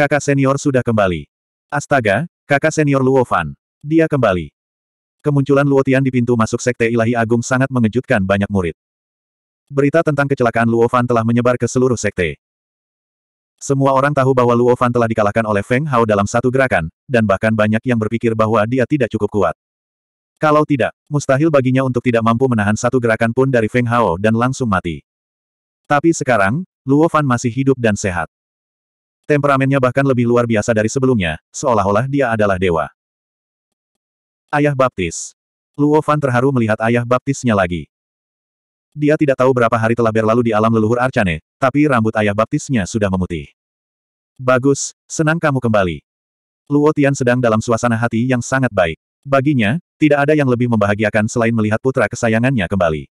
Kakak senior sudah kembali. Astaga, kakak senior Luo Fan. Dia kembali. Kemunculan Luo Tian di pintu masuk Sekte Ilahi Agung sangat mengejutkan banyak murid. Berita tentang kecelakaan Luo Fan telah menyebar ke seluruh sekte. Semua orang tahu bahwa Luo Fan telah dikalahkan oleh Feng Hao dalam satu gerakan, dan bahkan banyak yang berpikir bahwa dia tidak cukup kuat. Kalau tidak, mustahil baginya untuk tidak mampu menahan satu gerakan pun dari Feng Hao dan langsung mati. Tapi sekarang, Luo Fan masih hidup dan sehat. Temperamennya bahkan lebih luar biasa dari sebelumnya, seolah-olah dia adalah dewa. Ayah Baptis. Luo Fan terharu melihat ayah baptisnya lagi. Dia tidak tahu berapa hari telah berlalu di alam leluhur Arcane, tapi rambut ayah baptisnya sudah memutih. Bagus, senang kamu kembali. Luo Tian sedang dalam suasana hati yang sangat baik. Baginya, tidak ada yang lebih membahagiakan selain melihat putra kesayangannya kembali.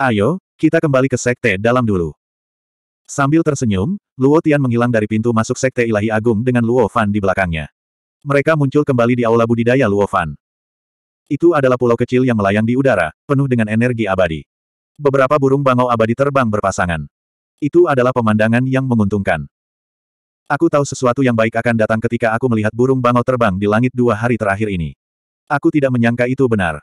Ayo, kita kembali ke sekte dalam dulu. Sambil tersenyum, Luo Tian menghilang dari pintu masuk Sekte Ilahi Agung dengan Luo Fan di belakangnya. Mereka muncul kembali di aula budidaya Luo Fan. Itu adalah pulau kecil yang melayang di udara, penuh dengan energi abadi. Beberapa burung bangau abadi terbang berpasangan. Itu adalah pemandangan yang menguntungkan. Aku tahu sesuatu yang baik akan datang ketika aku melihat burung bangau terbang di langit dua hari terakhir ini. Aku tidak menyangka itu benar.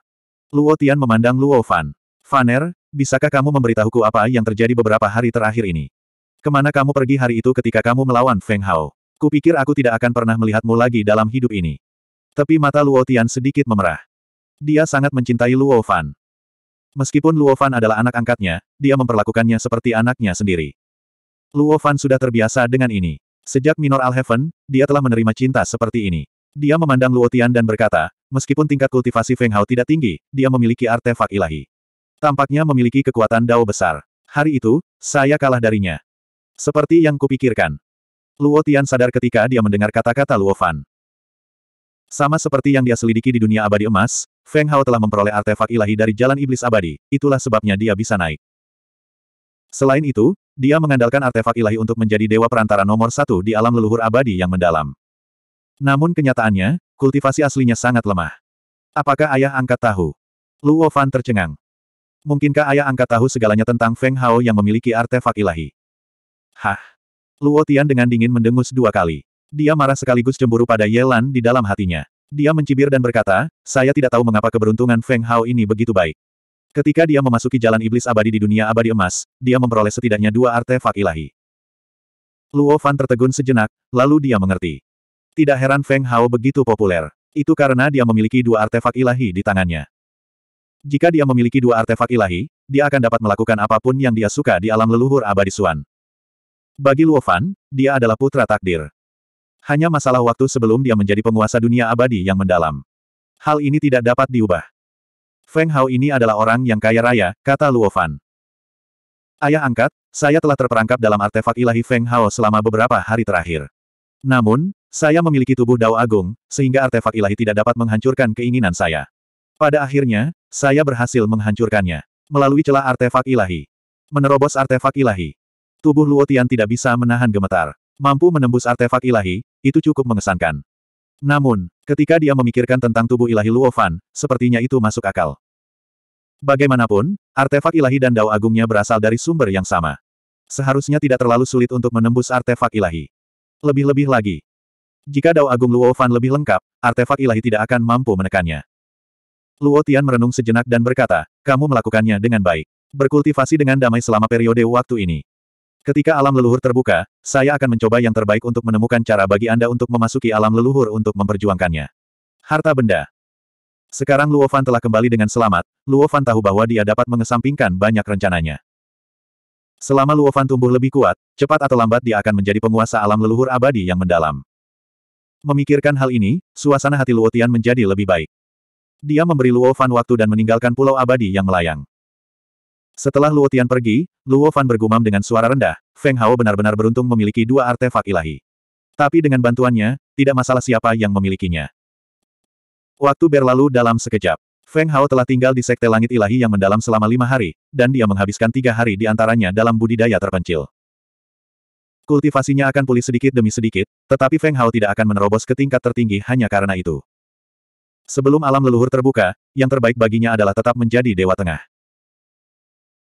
Luo Tian memandang Luo Fan. Faner, bisakah kamu memberitahuku apa yang terjadi beberapa hari terakhir ini? Kemana kamu pergi hari itu ketika kamu melawan Feng Hao? Kupikir aku tidak akan pernah melihatmu lagi dalam hidup ini. Tapi mata Luo Tian sedikit memerah. Dia sangat mencintai Luo Fan. Meskipun Luo Fan adalah anak angkatnya, dia memperlakukannya seperti anaknya sendiri. Luo Fan sudah terbiasa dengan ini. Sejak Minor Alheaven, dia telah menerima cinta seperti ini. Dia memandang Luo Tian dan berkata, meskipun tingkat kultivasi Feng Hao tidak tinggi, dia memiliki artefak ilahi. Tampaknya memiliki kekuatan dao besar. Hari itu, saya kalah darinya. Seperti yang kupikirkan. Luo Tian sadar ketika dia mendengar kata-kata Luo Fan. Sama seperti yang dia selidiki di dunia abadi emas, Feng Hao telah memperoleh artefak ilahi dari jalan iblis abadi, itulah sebabnya dia bisa naik. Selain itu, dia mengandalkan artefak ilahi untuk menjadi dewa perantara nomor satu di alam leluhur abadi yang mendalam. Namun kenyataannya, kultivasi aslinya sangat lemah. Apakah ayah angkat tahu? Luo Fan tercengang. Mungkinkah ayah angkat tahu segalanya tentang Feng Hao yang memiliki artefak ilahi? Hah! Luo Tian dengan dingin mendengus dua kali. Dia marah sekaligus cemburu pada Yelan di dalam hatinya. Dia mencibir dan berkata, saya tidak tahu mengapa keberuntungan Feng Hao ini begitu baik. Ketika dia memasuki jalan iblis abadi di dunia abadi emas, dia memperoleh setidaknya dua artefak ilahi. Luo Fan tertegun sejenak, lalu dia mengerti. Tidak heran Feng Hao begitu populer. Itu karena dia memiliki dua artefak ilahi di tangannya. Jika dia memiliki dua artefak ilahi, dia akan dapat melakukan apapun yang dia suka di alam leluhur abadi Suan. Bagi Luo Fan, dia adalah putra takdir. Hanya masalah waktu sebelum dia menjadi penguasa dunia abadi yang mendalam. Hal ini tidak dapat diubah. Feng Hao ini adalah orang yang kaya raya, kata Luo Fan. Ayah angkat, saya telah terperangkap dalam artefak ilahi Feng Hao selama beberapa hari terakhir. Namun, saya memiliki tubuh Dao Agung, sehingga artefak ilahi tidak dapat menghancurkan keinginan saya. Pada akhirnya, saya berhasil menghancurkannya. Melalui celah artefak ilahi. Menerobos artefak ilahi. Tubuh Luo Tian tidak bisa menahan gemetar. Mampu menembus artefak ilahi, itu cukup mengesankan. Namun, ketika dia memikirkan tentang tubuh ilahi Luo Fan, sepertinya itu masuk akal. Bagaimanapun, artefak ilahi dan dao agungnya berasal dari sumber yang sama. Seharusnya tidak terlalu sulit untuk menembus artefak ilahi. Lebih-lebih lagi. Jika dao agung Luo Fan lebih lengkap, artefak ilahi tidak akan mampu menekannya. Luo Tian merenung sejenak dan berkata, kamu melakukannya dengan baik. Berkultivasi dengan damai selama periode waktu ini. Ketika alam leluhur terbuka, saya akan mencoba yang terbaik untuk menemukan cara bagi Anda untuk memasuki alam leluhur untuk memperjuangkannya. Harta benda. Sekarang Luo Fan telah kembali dengan selamat, Luo Fan tahu bahwa dia dapat mengesampingkan banyak rencananya. Selama Luo Fan tumbuh lebih kuat, cepat atau lambat dia akan menjadi penguasa alam leluhur abadi yang mendalam. Memikirkan hal ini, suasana hati Luo Tian menjadi lebih baik. Dia memberi Luo Fan waktu dan meninggalkan pulau abadi yang melayang. Setelah Luo Tian pergi, Luo Fan bergumam dengan suara rendah, Feng Hao benar-benar beruntung memiliki dua artefak ilahi. Tapi dengan bantuannya, tidak masalah siapa yang memilikinya. Waktu berlalu dalam sekejap. Feng Hao telah tinggal di Sekte Langit Ilahi yang mendalam selama lima hari, dan dia menghabiskan tiga hari di antaranya dalam budidaya terpencil. Kultivasinya akan pulih sedikit demi sedikit, tetapi Feng Hao tidak akan menerobos ke tingkat tertinggi hanya karena itu. Sebelum alam leluhur terbuka, yang terbaik baginya adalah tetap menjadi Dewa Tengah.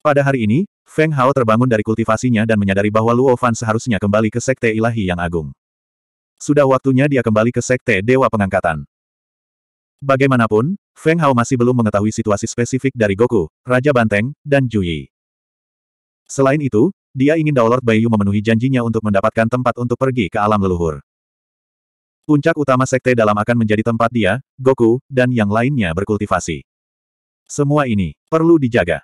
Pada hari ini, Feng Hao terbangun dari kultivasinya dan menyadari bahwa Luo Fan seharusnya kembali ke Sekte Ilahi yang Agung. Sudah waktunya dia kembali ke Sekte Dewa Pengangkatan. Bagaimanapun, Feng Hao masih belum mengetahui situasi spesifik dari Goku, Raja Banteng, dan Juyi. Selain itu, dia ingin Daolord Baiyu memenuhi janjinya untuk mendapatkan tempat untuk pergi ke alam leluhur. Puncak utama Sekte dalam akan menjadi tempat dia, Goku, dan yang lainnya berkultivasi. Semua ini perlu dijaga.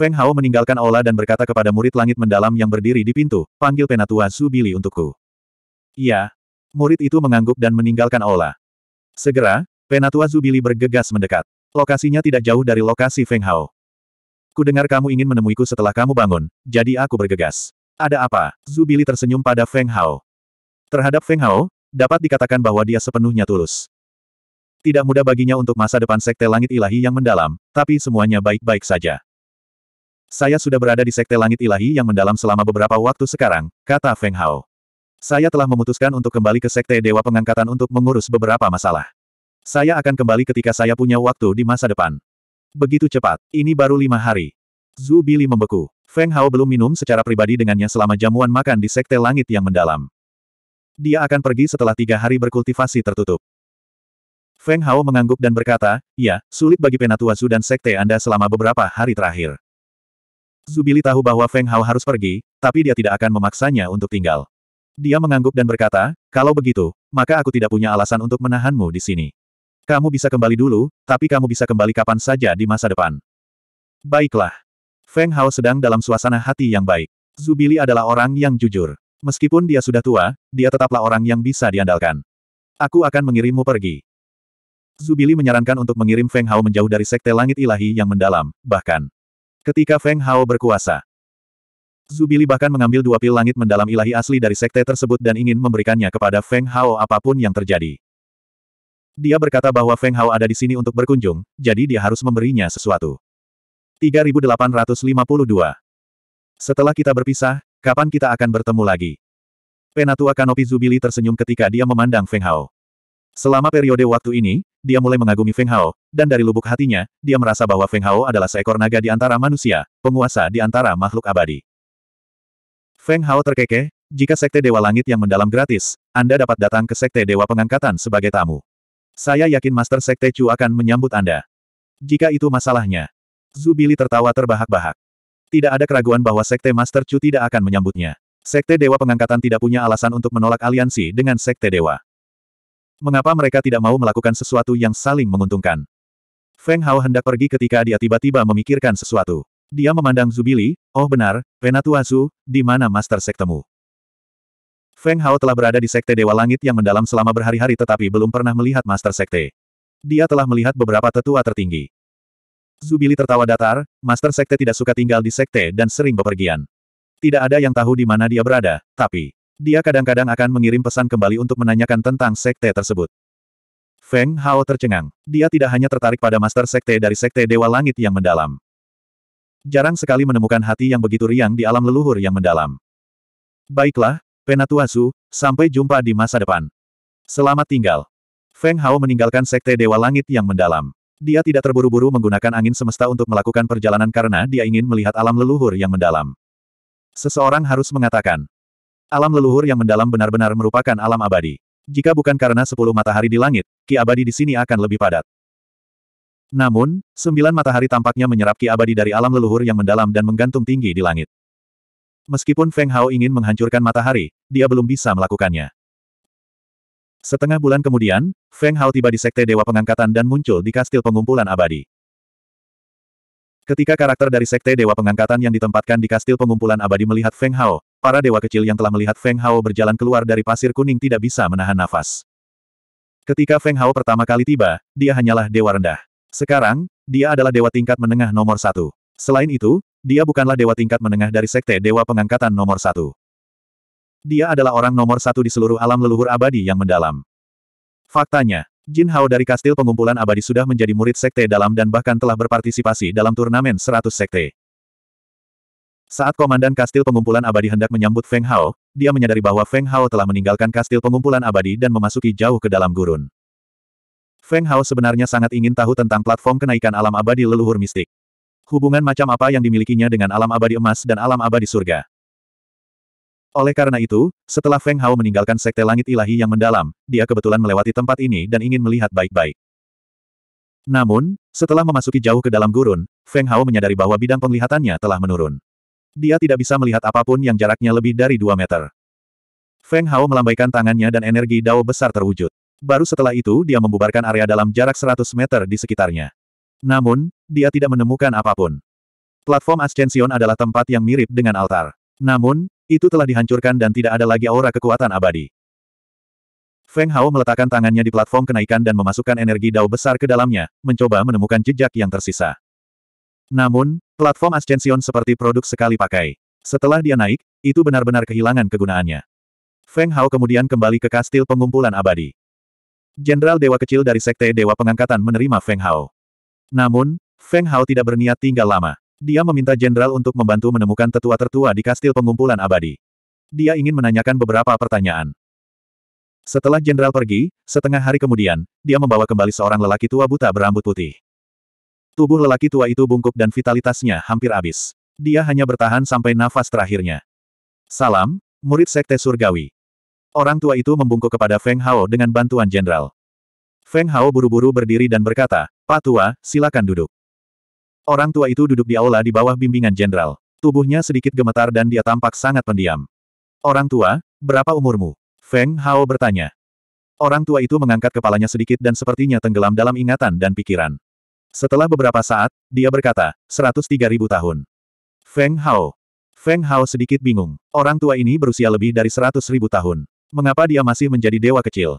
Feng Hao meninggalkan aula dan berkata kepada murid langit mendalam yang berdiri di pintu, panggil penatua Su Bili untukku. Iya. Murid itu mengangguk dan meninggalkan aula. Segera, penatua Zubili bergegas mendekat. Lokasinya tidak jauh dari lokasi Feng Hao. Ku dengar kamu ingin menemuiku setelah kamu bangun, jadi aku bergegas. Ada apa? Zubili tersenyum pada Feng Hao. Terhadap Feng Hao, dapat dikatakan bahwa dia sepenuhnya tulus. Tidak mudah baginya untuk masa depan Sekte Langit Ilahi yang mendalam, tapi semuanya baik-baik saja. Saya sudah berada di sekte langit ilahi yang mendalam selama beberapa waktu sekarang, kata Feng Hao. Saya telah memutuskan untuk kembali ke sekte Dewa Pengangkatan untuk mengurus beberapa masalah. Saya akan kembali ketika saya punya waktu di masa depan. Begitu cepat, ini baru lima hari. Zhu Bili membeku. Feng Hao belum minum secara pribadi dengannya selama jamuan makan di sekte langit yang mendalam. Dia akan pergi setelah tiga hari berkultivasi tertutup. Feng Hao mengangguk dan berkata, ya, sulit bagi Penatua Zhu dan sekte Anda selama beberapa hari terakhir. Zubili tahu bahwa Feng Hao harus pergi, tapi dia tidak akan memaksanya untuk tinggal. Dia mengangguk dan berkata, kalau begitu, maka aku tidak punya alasan untuk menahanmu di sini. Kamu bisa kembali dulu, tapi kamu bisa kembali kapan saja di masa depan. Baiklah. Feng Hao sedang dalam suasana hati yang baik. Zubili adalah orang yang jujur. Meskipun dia sudah tua, dia tetaplah orang yang bisa diandalkan. Aku akan mengirimmu pergi. Zubili menyarankan untuk mengirim Feng Hao menjauh dari sekte langit ilahi yang mendalam, bahkan Ketika Feng Hao berkuasa, Zubili bahkan mengambil dua pil langit mendalam ilahi asli dari sekte tersebut dan ingin memberikannya kepada Feng Hao apapun yang terjadi. Dia berkata bahwa Feng Hao ada di sini untuk berkunjung, jadi dia harus memberinya sesuatu. 3852 Setelah kita berpisah, kapan kita akan bertemu lagi? Penatua Kanopi Zubili tersenyum ketika dia memandang Feng Hao. Selama periode waktu ini, dia mulai mengagumi Feng Hao, dan dari lubuk hatinya, dia merasa bahwa Feng Hao adalah seekor naga di antara manusia, penguasa di antara makhluk abadi. Feng Hao terkekeh, jika Sekte Dewa Langit yang mendalam gratis, Anda dapat datang ke Sekte Dewa Pengangkatan sebagai tamu. Saya yakin Master Sekte Chu akan menyambut Anda. Jika itu masalahnya. Zubili tertawa terbahak-bahak. Tidak ada keraguan bahwa Sekte Master Chu tidak akan menyambutnya. Sekte Dewa Pengangkatan tidak punya alasan untuk menolak aliansi dengan Sekte Dewa. Mengapa mereka tidak mau melakukan sesuatu yang saling menguntungkan? Feng Hao hendak pergi ketika dia tiba-tiba memikirkan sesuatu. Dia memandang Zubili, oh benar, Penatua Zu, di mana Master Sektemu. Feng Hao telah berada di Sekte Dewa Langit yang mendalam selama berhari-hari tetapi belum pernah melihat Master Sekte. Dia telah melihat beberapa tetua tertinggi. Zubili tertawa datar, Master Sekte tidak suka tinggal di Sekte dan sering bepergian. Tidak ada yang tahu di mana dia berada, tapi dia kadang-kadang akan mengirim pesan kembali untuk menanyakan tentang Sekte tersebut. Feng Hao tercengang. Dia tidak hanya tertarik pada Master Sekte dari Sekte Dewa Langit yang mendalam. Jarang sekali menemukan hati yang begitu riang di alam leluhur yang mendalam. Baiklah, Penatuasu, sampai jumpa di masa depan. Selamat tinggal. Feng Hao meninggalkan Sekte Dewa Langit yang mendalam. Dia tidak terburu-buru menggunakan angin semesta untuk melakukan perjalanan karena dia ingin melihat alam leluhur yang mendalam. Seseorang harus mengatakan, alam leluhur yang mendalam benar-benar merupakan alam abadi. Jika bukan karena sepuluh matahari di langit, ki abadi di sini akan lebih padat. Namun, sembilan matahari tampaknya menyerap ki abadi dari alam leluhur yang mendalam dan menggantung tinggi di langit. Meskipun Feng Hao ingin menghancurkan matahari, dia belum bisa melakukannya. Setengah bulan kemudian, Feng Hao tiba di Sekte Dewa Pengangkatan dan muncul di kastil pengumpulan abadi. Ketika karakter dari Sekte Dewa Pengangkatan yang ditempatkan di kastil pengumpulan abadi melihat Feng Hao, para dewa kecil yang telah melihat Feng Hao berjalan keluar dari pasir kuning tidak bisa menahan nafas. Ketika Feng Hao pertama kali tiba, dia hanyalah dewa rendah. Sekarang, dia adalah dewa tingkat menengah nomor satu. Selain itu, dia bukanlah dewa tingkat menengah dari sekte dewa pengangkatan nomor satu. Dia adalah orang nomor satu di seluruh alam leluhur abadi yang mendalam. Faktanya, Jin Hao dari kastil pengumpulan abadi sudah menjadi murid sekte dalam dan bahkan telah berpartisipasi dalam turnamen 100 sekte. Saat komandan kastil pengumpulan abadi hendak menyambut Feng Hao, dia menyadari bahwa Feng Hao telah meninggalkan kastil pengumpulan abadi dan memasuki jauh ke dalam gurun. Feng Hao sebenarnya sangat ingin tahu tentang platform kenaikan alam abadi leluhur mistik. Hubungan macam apa yang dimilikinya dengan alam abadi emas dan alam abadi surga. Oleh karena itu, setelah Feng Hao meninggalkan Sekte Langit Ilahi yang mendalam, dia kebetulan melewati tempat ini dan ingin melihat baik-baik. Namun, setelah memasuki jauh ke dalam gurun, Feng Hao menyadari bahwa bidang penglihatannya telah menurun. Dia tidak bisa melihat apapun yang jaraknya lebih dari dua meter. Feng Hao melambaikan tangannya dan energi dao besar terwujud. Baru setelah itu dia membubarkan area dalam jarak 100 meter di sekitarnya. Namun, dia tidak menemukan apapun. Platform Ascension adalah tempat yang mirip dengan altar. Namun, itu telah dihancurkan dan tidak ada lagi aura kekuatan abadi. Feng Hao meletakkan tangannya di platform kenaikan dan memasukkan energi dao besar ke dalamnya, mencoba menemukan jejak yang tersisa. Namun, platform Ascension seperti produk sekali pakai. Setelah dia naik, itu benar-benar kehilangan kegunaannya. Feng Hao kemudian kembali ke kastil pengumpulan abadi. Jenderal Dewa Kecil dari Sekte Dewa Pengangkatan menerima Feng Hao. Namun, Feng Hao tidak berniat tinggal lama. Dia meminta jenderal untuk membantu menemukan tetua-tertua di kastil pengumpulan abadi. Dia ingin menanyakan beberapa pertanyaan. Setelah jenderal pergi, setengah hari kemudian, dia membawa kembali seorang lelaki tua buta berambut putih. Tubuh lelaki tua itu bungkuk dan vitalitasnya hampir habis. Dia hanya bertahan sampai nafas terakhirnya. Salam, murid Sekte Surgawi. Orang tua itu membungkuk kepada Feng Hao dengan bantuan jenderal. Feng Hao buru-buru berdiri dan berkata, Pak Tua, silakan duduk. Orang tua itu duduk di aula di bawah bimbingan jenderal. Tubuhnya sedikit gemetar dan dia tampak sangat pendiam. Orang tua, berapa umurmu? Feng Hao bertanya. Orang tua itu mengangkat kepalanya sedikit dan sepertinya tenggelam dalam ingatan dan pikiran. Setelah beberapa saat, dia berkata, 103.000 tahun. Feng Hao. Feng Hao sedikit bingung. Orang tua ini berusia lebih dari 100.000 tahun. Mengapa dia masih menjadi dewa kecil?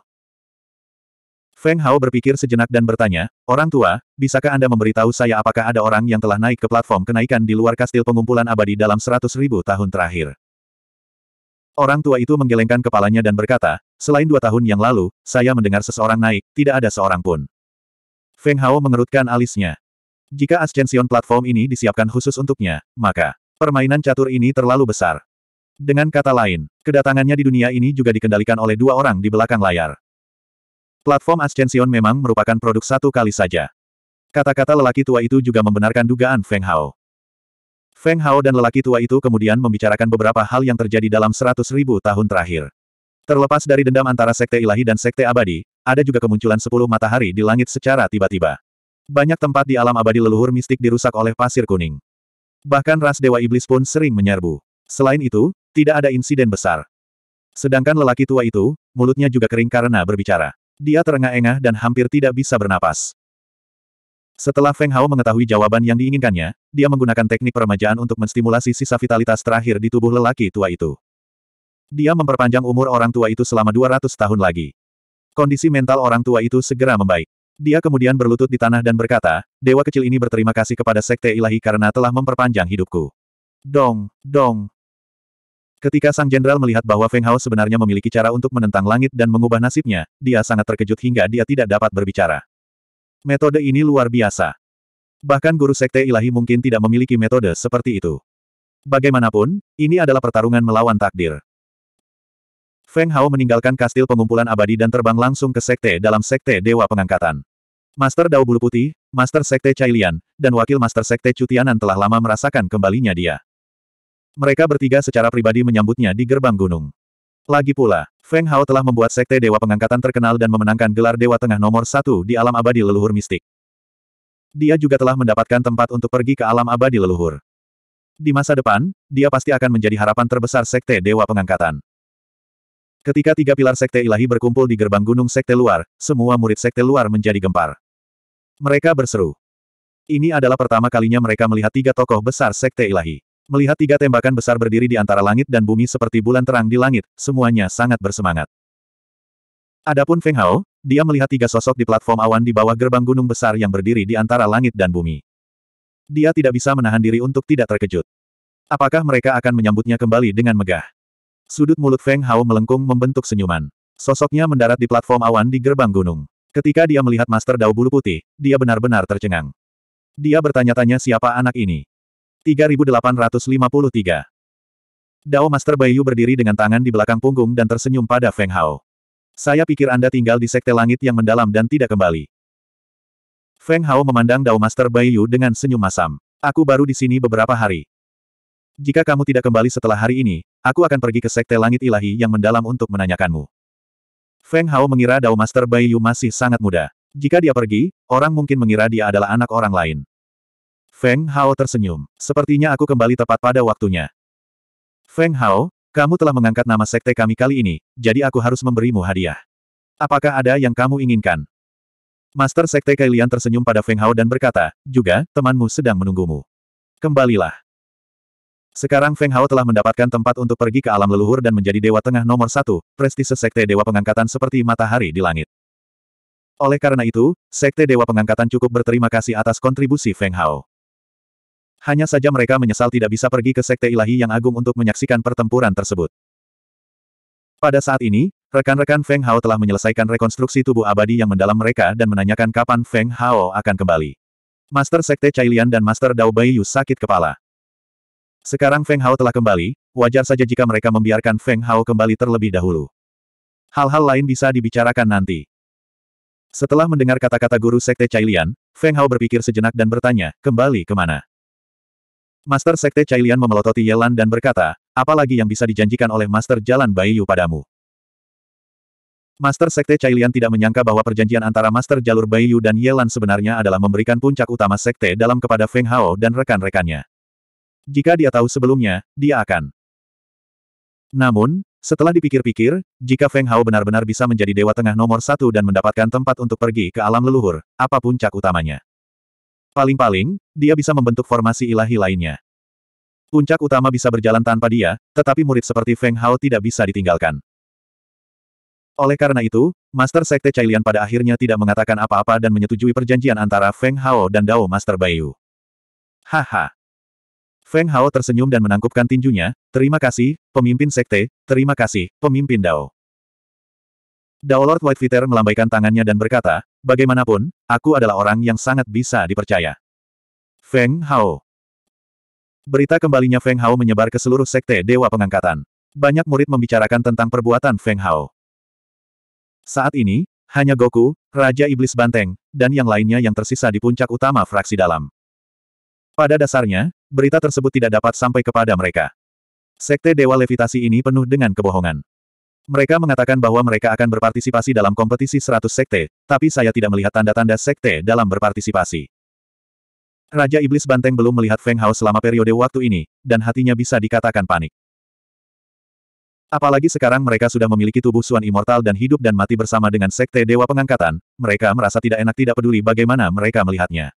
Feng Hao berpikir sejenak dan bertanya, Orang tua, bisakah Anda memberitahu saya apakah ada orang yang telah naik ke platform kenaikan di luar kastil pengumpulan abadi dalam 100.000 tahun terakhir? Orang tua itu menggelengkan kepalanya dan berkata, selain dua tahun yang lalu, saya mendengar seseorang naik, tidak ada seorang pun. Feng Hao mengerutkan alisnya. Jika ascension platform ini disiapkan khusus untuknya, maka permainan catur ini terlalu besar. Dengan kata lain, kedatangannya di dunia ini juga dikendalikan oleh dua orang di belakang layar. Platform ascension memang merupakan produk satu kali saja. Kata-kata lelaki tua itu juga membenarkan dugaan Feng Hao. Feng Hao dan lelaki tua itu kemudian membicarakan beberapa hal yang terjadi dalam seratus ribu tahun terakhir. Terlepas dari dendam antara Sekte Ilahi dan Sekte Abadi, ada juga kemunculan sepuluh matahari di langit secara tiba-tiba. Banyak tempat di alam abadi leluhur mistik dirusak oleh pasir kuning. Bahkan ras dewa iblis pun sering menyerbu. Selain itu, tidak ada insiden besar. Sedangkan lelaki tua itu, mulutnya juga kering karena berbicara. Dia terengah-engah dan hampir tidak bisa bernapas. Setelah Feng Hao mengetahui jawaban yang diinginkannya, dia menggunakan teknik peremajaan untuk menstimulasi sisa vitalitas terakhir di tubuh lelaki tua itu. Dia memperpanjang umur orang tua itu selama 200 tahun lagi. Kondisi mental orang tua itu segera membaik. Dia kemudian berlutut di tanah dan berkata, Dewa kecil ini berterima kasih kepada Sekte Ilahi karena telah memperpanjang hidupku. Dong, dong. Ketika Sang Jenderal melihat bahwa Feng Hao sebenarnya memiliki cara untuk menentang langit dan mengubah nasibnya, dia sangat terkejut hingga dia tidak dapat berbicara. Metode ini luar biasa. Bahkan guru Sekte Ilahi mungkin tidak memiliki metode seperti itu. Bagaimanapun, ini adalah pertarungan melawan takdir. Feng Hao meninggalkan kastil pengumpulan abadi dan terbang langsung ke sekte dalam sekte Dewa Pengangkatan. Master Dao Bulu Putih, Master Sekte Cailian, dan Wakil Master Sekte Cutianan telah lama merasakan kembalinya dia. Mereka bertiga secara pribadi menyambutnya di gerbang gunung. Lagi pula, Feng Hao telah membuat Sekte Dewa Pengangkatan terkenal dan memenangkan gelar Dewa Tengah nomor satu di alam abadi leluhur mistik. Dia juga telah mendapatkan tempat untuk pergi ke alam abadi leluhur. Di masa depan, dia pasti akan menjadi harapan terbesar Sekte Dewa Pengangkatan. Ketika tiga pilar sekte ilahi berkumpul di gerbang gunung sekte luar, semua murid sekte luar menjadi gempar. Mereka berseru. Ini adalah pertama kalinya mereka melihat tiga tokoh besar sekte ilahi. Melihat tiga tembakan besar berdiri di antara langit dan bumi seperti bulan terang di langit, semuanya sangat bersemangat. Adapun Feng Hao, dia melihat tiga sosok di platform awan di bawah gerbang gunung besar yang berdiri di antara langit dan bumi. Dia tidak bisa menahan diri untuk tidak terkejut. Apakah mereka akan menyambutnya kembali dengan megah? Sudut mulut Feng Hao melengkung membentuk senyuman. Sosoknya mendarat di platform awan di gerbang gunung. Ketika dia melihat Master Dao Bulu Putih, dia benar-benar tercengang. Dia bertanya-tanya siapa anak ini. 3853 Dao Master Bayu berdiri dengan tangan di belakang punggung dan tersenyum pada Feng Hao. Saya pikir Anda tinggal di sekte langit yang mendalam dan tidak kembali. Feng Hao memandang Dao Master Bayu dengan senyum masam. Aku baru di sini beberapa hari. Jika kamu tidak kembali setelah hari ini, aku akan pergi ke Sekte Langit Ilahi yang mendalam untuk menanyakanmu. Feng Hao mengira Dao Master Bai Yu masih sangat muda. Jika dia pergi, orang mungkin mengira dia adalah anak orang lain. Feng Hao tersenyum. Sepertinya aku kembali tepat pada waktunya. Feng Hao, kamu telah mengangkat nama sekte kami kali ini, jadi aku harus memberimu hadiah. Apakah ada yang kamu inginkan? Master Sekte Kailian tersenyum pada Feng Hao dan berkata, juga, temanmu sedang menunggumu. Kembalilah. Sekarang Feng Hao telah mendapatkan tempat untuk pergi ke alam leluhur dan menjadi dewa tengah nomor satu, prestise sekte dewa pengangkatan seperti matahari di langit. Oleh karena itu, sekte dewa pengangkatan cukup berterima kasih atas kontribusi Feng Hao. Hanya saja mereka menyesal tidak bisa pergi ke sekte ilahi yang agung untuk menyaksikan pertempuran tersebut. Pada saat ini, rekan-rekan Feng Hao telah menyelesaikan rekonstruksi tubuh abadi yang mendalam mereka dan menanyakan kapan Feng Hao akan kembali. Master Sekte Cailian dan Master Dao Baiyu sakit kepala. Sekarang Feng Hao telah kembali, wajar saja jika mereka membiarkan Feng Hao kembali terlebih dahulu. Hal-hal lain bisa dibicarakan nanti. Setelah mendengar kata-kata guru Sekte Cailian, Feng Hao berpikir sejenak dan bertanya, kembali ke mana? Master Sekte Cailian memelototi Yelan dan berkata, apalagi yang bisa dijanjikan oleh Master Jalan Bayu padamu? Master Sekte Cailian tidak menyangka bahwa perjanjian antara Master Jalur Bayu dan Yelan sebenarnya adalah memberikan puncak utama Sekte dalam kepada Feng Hao dan rekan-rekannya. Jika dia tahu sebelumnya, dia akan. Namun, setelah dipikir-pikir, jika Feng Hao benar-benar bisa menjadi Dewa Tengah nomor satu dan mendapatkan tempat untuk pergi ke alam leluhur, apa puncak utamanya? Paling-paling, dia bisa membentuk formasi ilahi lainnya. Puncak utama bisa berjalan tanpa dia, tetapi murid seperti Feng Hao tidak bisa ditinggalkan. Oleh karena itu, Master Sekte Cailian pada akhirnya tidak mengatakan apa-apa dan menyetujui perjanjian antara Feng Hao dan Dao Master Bayu. Haha. Feng Hao tersenyum dan menangkupkan tinjunya, terima kasih, pemimpin sekte, terima kasih, pemimpin Dao. Dao Lord Whitefitter melambaikan tangannya dan berkata, bagaimanapun, aku adalah orang yang sangat bisa dipercaya. Feng Hao. Berita kembalinya Feng Hao menyebar ke seluruh sekte Dewa Pengangkatan. Banyak murid membicarakan tentang perbuatan Feng Hao. Saat ini, hanya Goku, Raja Iblis Banteng, dan yang lainnya yang tersisa di puncak utama fraksi dalam. Pada dasarnya, berita tersebut tidak dapat sampai kepada mereka. Sekte Dewa Levitasi ini penuh dengan kebohongan. Mereka mengatakan bahwa mereka akan berpartisipasi dalam kompetisi 100 sekte, tapi saya tidak melihat tanda-tanda sekte dalam berpartisipasi. Raja Iblis Banteng belum melihat Feng Hao selama periode waktu ini, dan hatinya bisa dikatakan panik. Apalagi sekarang mereka sudah memiliki tubuh Suan Immortal dan hidup dan mati bersama dengan Sekte Dewa Pengangkatan, mereka merasa tidak enak tidak peduli bagaimana mereka melihatnya.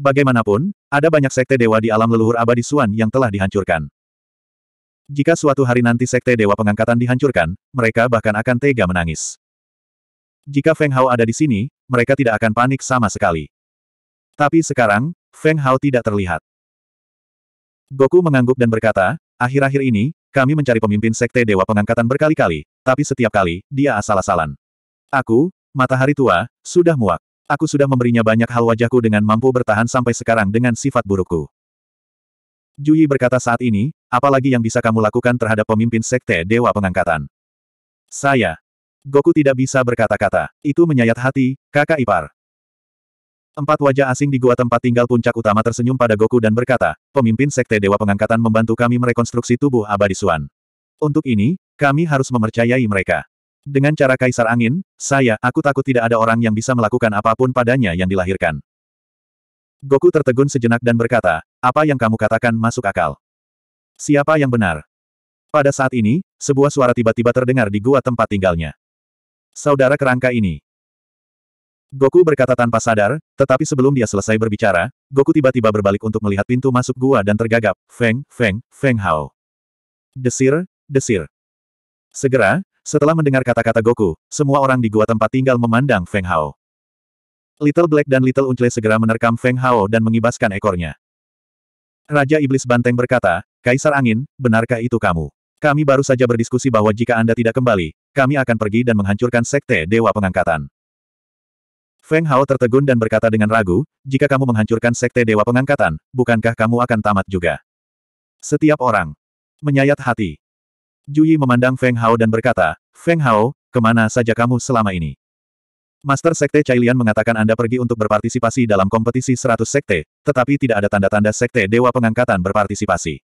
Bagaimanapun, ada banyak sekte dewa di alam leluhur abadi Suan yang telah dihancurkan. Jika suatu hari nanti sekte dewa pengangkatan dihancurkan, mereka bahkan akan tega menangis. Jika Feng Hao ada di sini, mereka tidak akan panik sama sekali. Tapi sekarang, Feng Hao tidak terlihat. Goku mengangguk dan berkata, akhir-akhir ini, kami mencari pemimpin sekte dewa pengangkatan berkali-kali, tapi setiap kali, dia asal-asalan. Aku, matahari tua, sudah muak. Aku sudah memberinya banyak hal wajahku dengan mampu bertahan sampai sekarang dengan sifat burukku. Juyi berkata saat ini, apalagi yang bisa kamu lakukan terhadap pemimpin sekte Dewa Pengangkatan. Saya. Goku tidak bisa berkata-kata. Itu menyayat hati, kakak ipar. Empat wajah asing di gua tempat tinggal puncak utama tersenyum pada Goku dan berkata, pemimpin sekte Dewa Pengangkatan membantu kami merekonstruksi tubuh abadi Suan. Untuk ini, kami harus mempercayai mereka. Dengan cara Kaisar Angin, saya, aku takut tidak ada orang yang bisa melakukan apapun padanya yang dilahirkan. Goku tertegun sejenak dan berkata, apa yang kamu katakan masuk akal. Siapa yang benar? Pada saat ini, sebuah suara tiba-tiba terdengar di gua tempat tinggalnya. Saudara kerangka ini. Goku berkata tanpa sadar, tetapi sebelum dia selesai berbicara, Goku tiba-tiba berbalik untuk melihat pintu masuk gua dan tergagap, Feng, Feng, Feng Hao. Desir, desir. Segera, setelah mendengar kata-kata Goku, semua orang di gua tempat tinggal memandang Feng Hao. Little Black dan Little Uncle segera menerkam Feng Hao dan mengibaskan ekornya. Raja Iblis Banteng berkata, Kaisar Angin, benarkah itu kamu? Kami baru saja berdiskusi bahwa jika Anda tidak kembali, kami akan pergi dan menghancurkan Sekte Dewa Pengangkatan. Feng Hao tertegun dan berkata dengan ragu, jika kamu menghancurkan Sekte Dewa Pengangkatan, bukankah kamu akan tamat juga? Setiap orang menyayat hati. Juyi memandang Feng Hao dan berkata, Feng Hao, kemana saja kamu selama ini? Master Sekte Cailian mengatakan Anda pergi untuk berpartisipasi dalam kompetisi 100 Sekte, tetapi tidak ada tanda-tanda Sekte Dewa Pengangkatan berpartisipasi.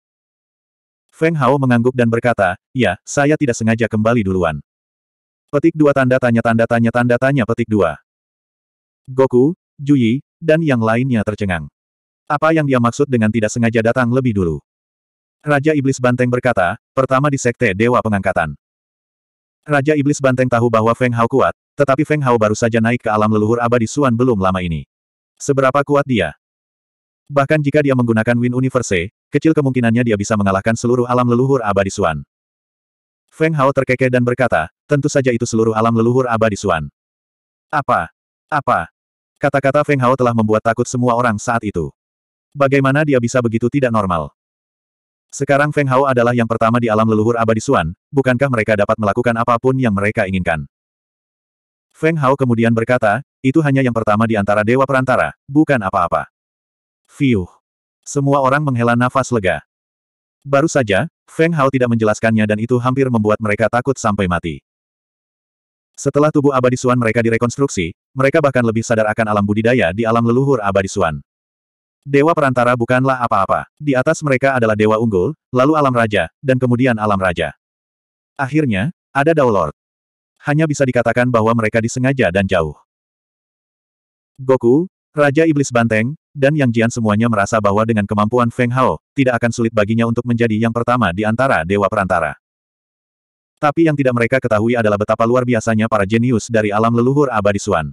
Feng Hao mengangguk dan berkata, ya, saya tidak sengaja kembali duluan. Petik dua tanda tanya tanda tanya tanda tanya petik dua. Goku, Juyi, dan yang lainnya tercengang. Apa yang dia maksud dengan tidak sengaja datang lebih dulu? Raja Iblis Banteng berkata, pertama di Sekte Dewa Pengangkatan. Raja Iblis Banteng tahu bahwa Feng Hao kuat, tetapi Feng Hao baru saja naik ke alam leluhur abadi Suan belum lama ini. Seberapa kuat dia? Bahkan jika dia menggunakan Win Universe, kecil kemungkinannya dia bisa mengalahkan seluruh alam leluhur abadi Suan. Feng Hao terkekeh dan berkata, tentu saja itu seluruh alam leluhur abadi Suan. Apa? Apa? Kata-kata Feng Hao telah membuat takut semua orang saat itu. Bagaimana dia bisa begitu tidak normal? Sekarang Feng Hao adalah yang pertama di alam leluhur abadi Suan, bukankah mereka dapat melakukan apapun yang mereka inginkan? Feng Hao kemudian berkata, itu hanya yang pertama di antara Dewa Perantara, bukan apa-apa. Fiuh. Semua orang menghela nafas lega. Baru saja, Feng Hao tidak menjelaskannya dan itu hampir membuat mereka takut sampai mati. Setelah tubuh abadi Suan mereka direkonstruksi, mereka bahkan lebih sadar akan alam budidaya di alam leluhur abadi Suan. Dewa perantara bukanlah apa-apa. Di atas mereka adalah dewa unggul, lalu alam raja, dan kemudian alam raja. Akhirnya, ada Lord. Hanya bisa dikatakan bahwa mereka disengaja dan jauh. Goku, Raja Iblis Banteng, dan Yang Jian semuanya merasa bahwa dengan kemampuan Feng Hao, tidak akan sulit baginya untuk menjadi yang pertama di antara Dewa Perantara. Tapi yang tidak mereka ketahui adalah betapa luar biasanya para jenius dari alam leluhur abadi Suan.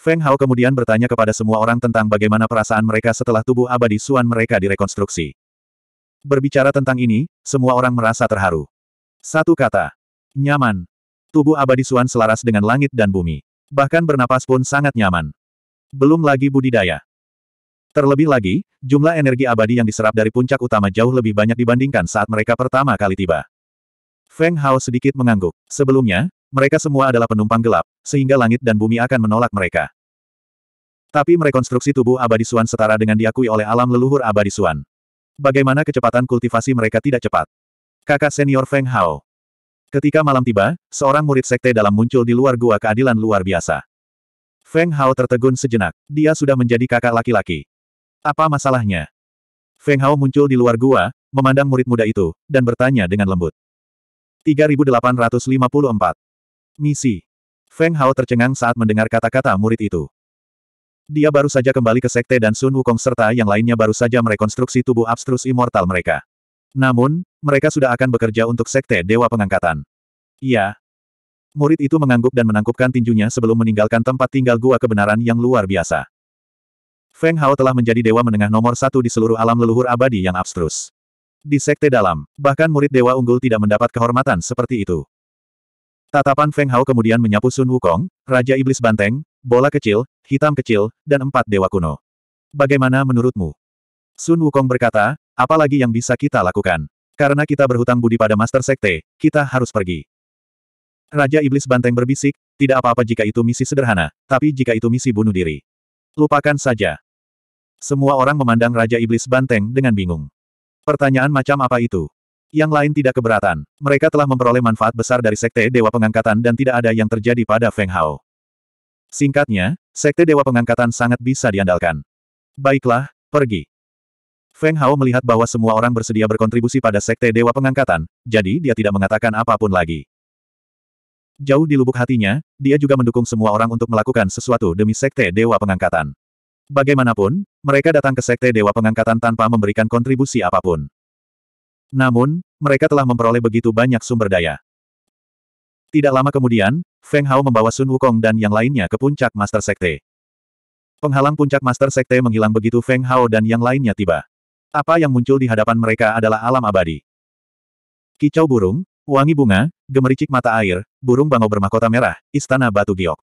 Feng Hao kemudian bertanya kepada semua orang tentang bagaimana perasaan mereka setelah tubuh abadi Suan mereka direkonstruksi. Berbicara tentang ini, semua orang merasa terharu. Satu kata. Nyaman. Tubuh abadi Suan selaras dengan langit dan bumi. Bahkan bernapas pun sangat nyaman. Belum lagi budidaya. Terlebih lagi, jumlah energi abadi yang diserap dari puncak utama jauh lebih banyak dibandingkan saat mereka pertama kali tiba. Feng Hao sedikit mengangguk. Sebelumnya, mereka semua adalah penumpang gelap, sehingga langit dan bumi akan menolak mereka. Tapi merekonstruksi tubuh abadi Suan setara dengan diakui oleh alam leluhur abadi Suan. Bagaimana kecepatan kultivasi mereka tidak cepat? Kakak senior Feng Hao. Ketika malam tiba, seorang murid sekte dalam muncul di luar gua keadilan luar biasa. Feng Hao tertegun sejenak. Dia sudah menjadi kakak laki-laki. Apa masalahnya? Feng Hao muncul di luar gua, memandang murid muda itu, dan bertanya dengan lembut. 3854. Misi. Feng Hao tercengang saat mendengar kata-kata murid itu. Dia baru saja kembali ke Sekte dan Sun Wukong serta yang lainnya baru saja merekonstruksi tubuh abstrus immortal mereka. Namun, mereka sudah akan bekerja untuk Sekte Dewa Pengangkatan. Iya. Murid itu mengangguk dan menangkupkan tinjunya sebelum meninggalkan tempat tinggal gua kebenaran yang luar biasa. Feng Hao telah menjadi dewa menengah nomor satu di seluruh alam leluhur abadi yang abstrus. Di sekte dalam, bahkan murid dewa unggul tidak mendapat kehormatan seperti itu. Tatapan Feng Hao kemudian menyapu Sun Wukong, Raja Iblis Banteng, Bola Kecil, Hitam Kecil, dan Empat Dewa Kuno. Bagaimana menurutmu? Sun Wukong berkata, apalagi yang bisa kita lakukan? Karena kita berhutang budi pada Master Sekte, kita harus pergi. Raja Iblis Banteng berbisik, tidak apa-apa jika itu misi sederhana, tapi jika itu misi bunuh diri. Lupakan saja. Semua orang memandang Raja Iblis Banteng dengan bingung. Pertanyaan macam apa itu? Yang lain tidak keberatan. Mereka telah memperoleh manfaat besar dari Sekte Dewa Pengangkatan dan tidak ada yang terjadi pada Feng Hao. Singkatnya, Sekte Dewa Pengangkatan sangat bisa diandalkan. Baiklah, pergi. Feng Hao melihat bahwa semua orang bersedia berkontribusi pada Sekte Dewa Pengangkatan, jadi dia tidak mengatakan apapun lagi. Jauh di lubuk hatinya, dia juga mendukung semua orang untuk melakukan sesuatu demi Sekte Dewa Pengangkatan. Bagaimanapun, mereka datang ke Sekte Dewa Pengangkatan tanpa memberikan kontribusi apapun. Namun, mereka telah memperoleh begitu banyak sumber daya. Tidak lama kemudian, Feng Hao membawa Sun Wukong dan yang lainnya ke puncak Master Sekte. Penghalang puncak Master Sekte menghilang begitu Feng Hao dan yang lainnya tiba. Apa yang muncul di hadapan mereka adalah alam abadi. Kicau burung, wangi bunga, gemericik mata air, burung bangau bermahkota merah, istana batu giok.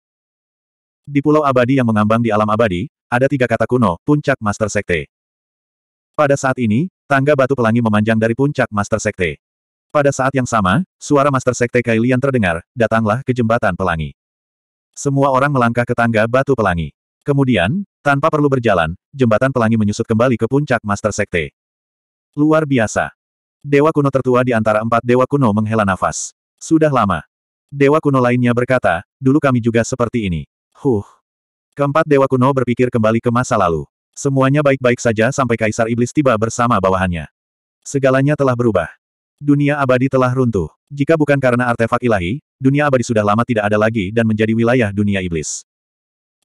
Di pulau abadi yang mengambang di alam abadi, ada tiga kata kuno, puncak Master Sekte. Pada saat ini, Tangga batu pelangi memanjang dari puncak Master Sekte. Pada saat yang sama, suara Master Sekte Kailian terdengar, datanglah ke jembatan pelangi. Semua orang melangkah ke tangga batu pelangi. Kemudian, tanpa perlu berjalan, jembatan pelangi menyusut kembali ke puncak Master Sekte. Luar biasa. Dewa kuno tertua di antara empat dewa kuno menghela nafas. Sudah lama. Dewa kuno lainnya berkata, dulu kami juga seperti ini. Huh. Keempat dewa kuno berpikir kembali ke masa lalu. Semuanya baik-baik saja sampai Kaisar Iblis tiba bersama bawahannya. Segalanya telah berubah. Dunia abadi telah runtuh. Jika bukan karena artefak ilahi, dunia abadi sudah lama tidak ada lagi dan menjadi wilayah dunia iblis.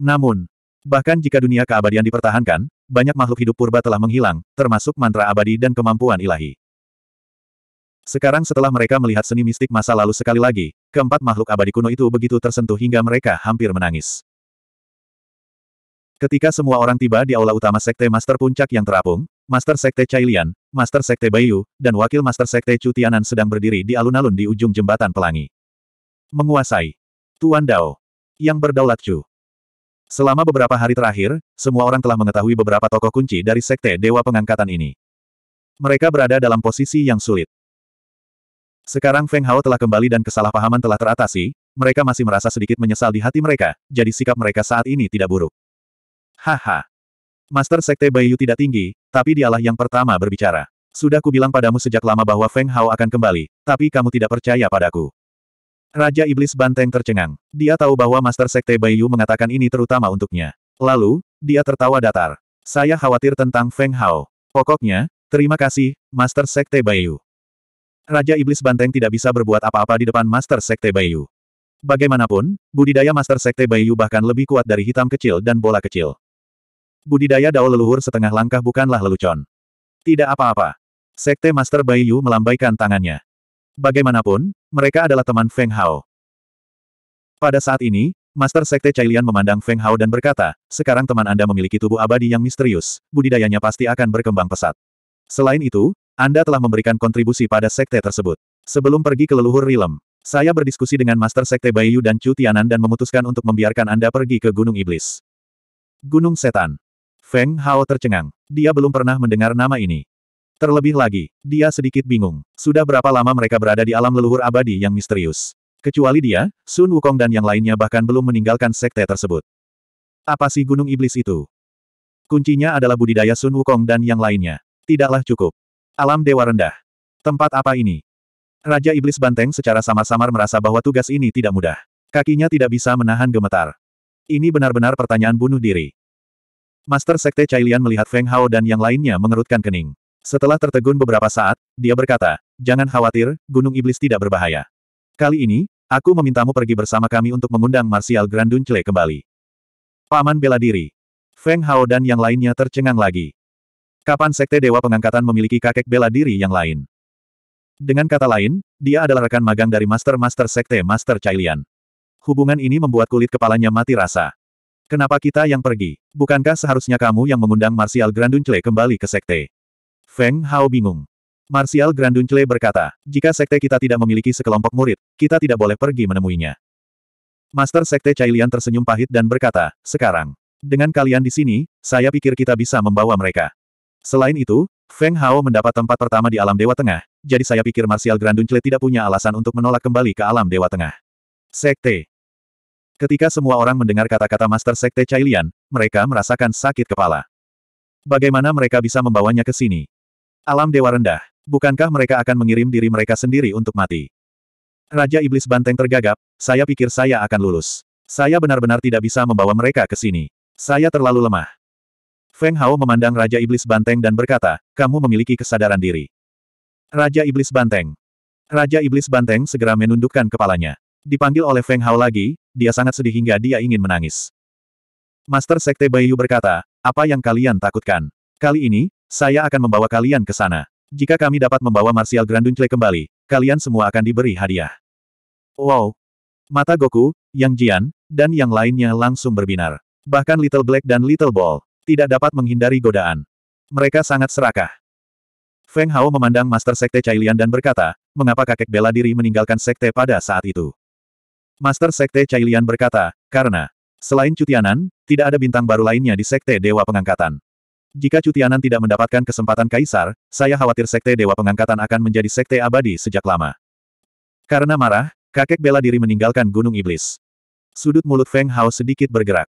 Namun, bahkan jika dunia keabadian dipertahankan, banyak makhluk hidup purba telah menghilang, termasuk mantra abadi dan kemampuan ilahi. Sekarang setelah mereka melihat seni mistik masa lalu sekali lagi, keempat makhluk abadi kuno itu begitu tersentuh hingga mereka hampir menangis. Ketika semua orang tiba di aula utama Sekte Master Puncak yang terapung, Master Sekte Cailian, Master Sekte Bayu, dan Wakil Master Sekte Cutianan sedang berdiri di alun-alun di ujung jembatan pelangi. Menguasai. Tuan Dao. Yang berdaulat Chu. Selama beberapa hari terakhir, semua orang telah mengetahui beberapa tokoh kunci dari Sekte Dewa Pengangkatan ini. Mereka berada dalam posisi yang sulit. Sekarang Feng Hao telah kembali dan kesalahpahaman telah teratasi, mereka masih merasa sedikit menyesal di hati mereka, jadi sikap mereka saat ini tidak buruk. Haha. Master Sekte Bayu tidak tinggi, tapi dialah yang pertama berbicara. Sudah kubilang padamu sejak lama bahwa Feng Hao akan kembali, tapi kamu tidak percaya padaku. Raja Iblis Banteng tercengang. Dia tahu bahwa Master Sekte Bayu mengatakan ini terutama untuknya. Lalu, dia tertawa datar. Saya khawatir tentang Feng Hao. Pokoknya, terima kasih, Master Sekte Bayu. Raja Iblis Banteng tidak bisa berbuat apa-apa di depan Master Sekte Bayu. Bagaimanapun, budidaya Master Sekte Bayu bahkan lebih kuat dari hitam kecil dan bola kecil. Budidaya dao leluhur setengah langkah bukanlah lelucon. Tidak apa-apa. Sekte Master Baiyu melambaikan tangannya. Bagaimanapun, mereka adalah teman Feng Hao. Pada saat ini, Master Sekte Cailian memandang Feng Hao dan berkata, sekarang teman Anda memiliki tubuh abadi yang misterius, budidayanya pasti akan berkembang pesat. Selain itu, Anda telah memberikan kontribusi pada sekte tersebut. Sebelum pergi ke leluhur Rilem, saya berdiskusi dengan Master Sekte Baiyu dan Chu Tianan dan memutuskan untuk membiarkan Anda pergi ke Gunung Iblis. Gunung Setan. Feng Hao tercengang. Dia belum pernah mendengar nama ini. Terlebih lagi, dia sedikit bingung. Sudah berapa lama mereka berada di alam leluhur abadi yang misterius? Kecuali dia, Sun Wukong dan yang lainnya bahkan belum meninggalkan sekte tersebut. Apa sih gunung iblis itu? Kuncinya adalah budidaya Sun Wukong dan yang lainnya. Tidaklah cukup. Alam dewa rendah. Tempat apa ini? Raja Iblis Banteng secara samar-samar merasa bahwa tugas ini tidak mudah. Kakinya tidak bisa menahan gemetar. Ini benar-benar pertanyaan bunuh diri. Master Sekte Cailian melihat Feng Hao dan yang lainnya mengerutkan kening. Setelah tertegun beberapa saat, dia berkata, Jangan khawatir, Gunung Iblis tidak berbahaya. Kali ini, aku memintamu pergi bersama kami untuk mengundang Martial Granduncle kembali. Paman bela diri. Feng Hao dan yang lainnya tercengang lagi. Kapan Sekte Dewa Pengangkatan memiliki kakek bela diri yang lain? Dengan kata lain, dia adalah rekan magang dari Master-Master Sekte Master Cailian. Hubungan ini membuat kulit kepalanya mati rasa. Kenapa kita yang pergi? Bukankah seharusnya kamu yang mengundang Martial Granduncle kembali ke sekte? Feng Hao bingung. Martial Granduncle berkata, jika sekte kita tidak memiliki sekelompok murid, kita tidak boleh pergi menemuinya. Master Sekte Cailian tersenyum pahit dan berkata, sekarang, dengan kalian di sini, saya pikir kita bisa membawa mereka. Selain itu, Feng Hao mendapat tempat pertama di alam Dewa Tengah, jadi saya pikir Martial Granduncle tidak punya alasan untuk menolak kembali ke alam Dewa Tengah. Sekte, Ketika semua orang mendengar kata-kata Master Sekte Cailian, mereka merasakan sakit kepala. Bagaimana mereka bisa membawanya ke sini? Alam Dewa Rendah. Bukankah mereka akan mengirim diri mereka sendiri untuk mati? Raja Iblis Banteng tergagap, saya pikir saya akan lulus. Saya benar-benar tidak bisa membawa mereka ke sini. Saya terlalu lemah. Feng Hao memandang Raja Iblis Banteng dan berkata, kamu memiliki kesadaran diri. Raja Iblis Banteng. Raja Iblis Banteng segera menundukkan kepalanya. Dipanggil oleh Feng Hao lagi, dia sangat sedih hingga dia ingin menangis. Master Sekte Bayu berkata, apa yang kalian takutkan? Kali ini, saya akan membawa kalian ke sana. Jika kami dapat membawa Martial Granduncle kembali, kalian semua akan diberi hadiah. Wow! Mata Goku, Yang Jian, dan yang lainnya langsung berbinar. Bahkan Little Black dan Little Ball tidak dapat menghindari godaan. Mereka sangat serakah. Feng Hao memandang Master Sekte Cailian dan berkata, mengapa kakek bela diri meninggalkan sekte pada saat itu? Master Sekte Cailian berkata, karena, selain Cutianan, tidak ada bintang baru lainnya di Sekte Dewa Pengangkatan. Jika Cutianan tidak mendapatkan kesempatan kaisar, saya khawatir Sekte Dewa Pengangkatan akan menjadi Sekte abadi sejak lama. Karena marah, kakek bela diri meninggalkan Gunung Iblis. Sudut mulut Feng Hao sedikit bergerak.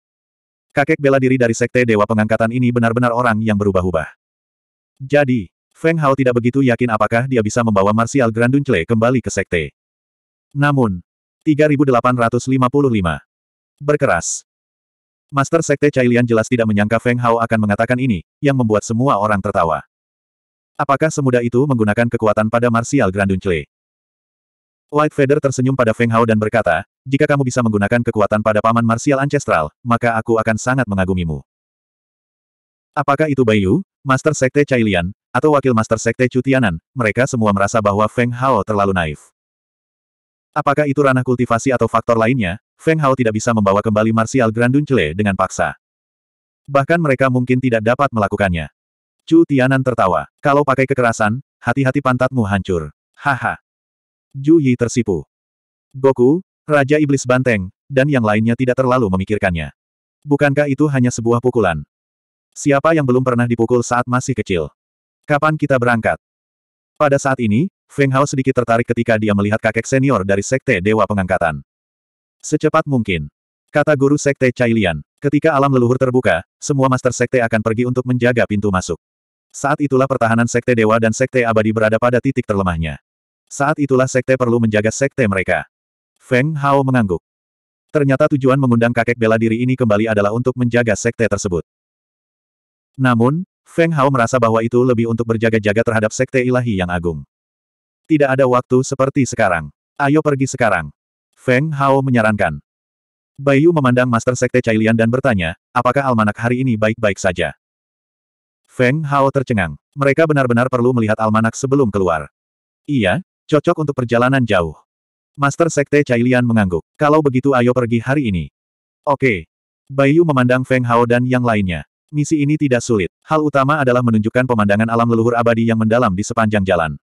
Kakek bela diri dari Sekte Dewa Pengangkatan ini benar-benar orang yang berubah-ubah. Jadi, Feng Hao tidak begitu yakin apakah dia bisa membawa Martial Granduncle kembali ke Sekte. Namun, 3855. Berkeras. Master Sekte Cailian jelas tidak menyangka Feng Hao akan mengatakan ini, yang membuat semua orang tertawa. Apakah semudah itu menggunakan kekuatan pada Martial Granduncle? White Feather tersenyum pada Feng Hao dan berkata, jika kamu bisa menggunakan kekuatan pada paman Martial Ancestral, maka aku akan sangat mengagumimu. Apakah itu Bayu, Master Sekte Cailian, atau Wakil Master Sekte Cutianan, mereka semua merasa bahwa Feng Hao terlalu naif. Apakah itu ranah kultivasi atau faktor lainnya, Feng Hao tidak bisa membawa kembali Martial Granduncle dengan paksa. Bahkan mereka mungkin tidak dapat melakukannya. Chu Tianan tertawa. Kalau pakai kekerasan, hati-hati pantatmu hancur. Haha. Ju Yi tersipu. Goku, Raja Iblis Banteng, dan yang lainnya tidak terlalu memikirkannya. Bukankah itu hanya sebuah pukulan? Siapa yang belum pernah dipukul saat masih kecil? Kapan kita berangkat? Pada saat ini, Feng Hao sedikit tertarik ketika dia melihat kakek senior dari Sekte Dewa Pengangkatan. Secepat mungkin. Kata guru Sekte Cailian, ketika alam leluhur terbuka, semua Master Sekte akan pergi untuk menjaga pintu masuk. Saat itulah pertahanan Sekte Dewa dan Sekte Abadi berada pada titik terlemahnya. Saat itulah Sekte perlu menjaga Sekte mereka. Feng Hao mengangguk. Ternyata tujuan mengundang kakek bela diri ini kembali adalah untuk menjaga Sekte tersebut. Namun, Feng Hao merasa bahwa itu lebih untuk berjaga-jaga terhadap Sekte Ilahi yang agung. Tidak ada waktu seperti sekarang. Ayo pergi sekarang. Feng Hao menyarankan. Bayu memandang Master Sekte Cailian dan bertanya, apakah almanak hari ini baik-baik saja? Feng Hao tercengang. Mereka benar-benar perlu melihat almanak sebelum keluar. Iya, cocok untuk perjalanan jauh. Master Sekte Cailian mengangguk. Kalau begitu ayo pergi hari ini. Oke. Bayu memandang Feng Hao dan yang lainnya. Misi ini tidak sulit. Hal utama adalah menunjukkan pemandangan alam leluhur abadi yang mendalam di sepanjang jalan.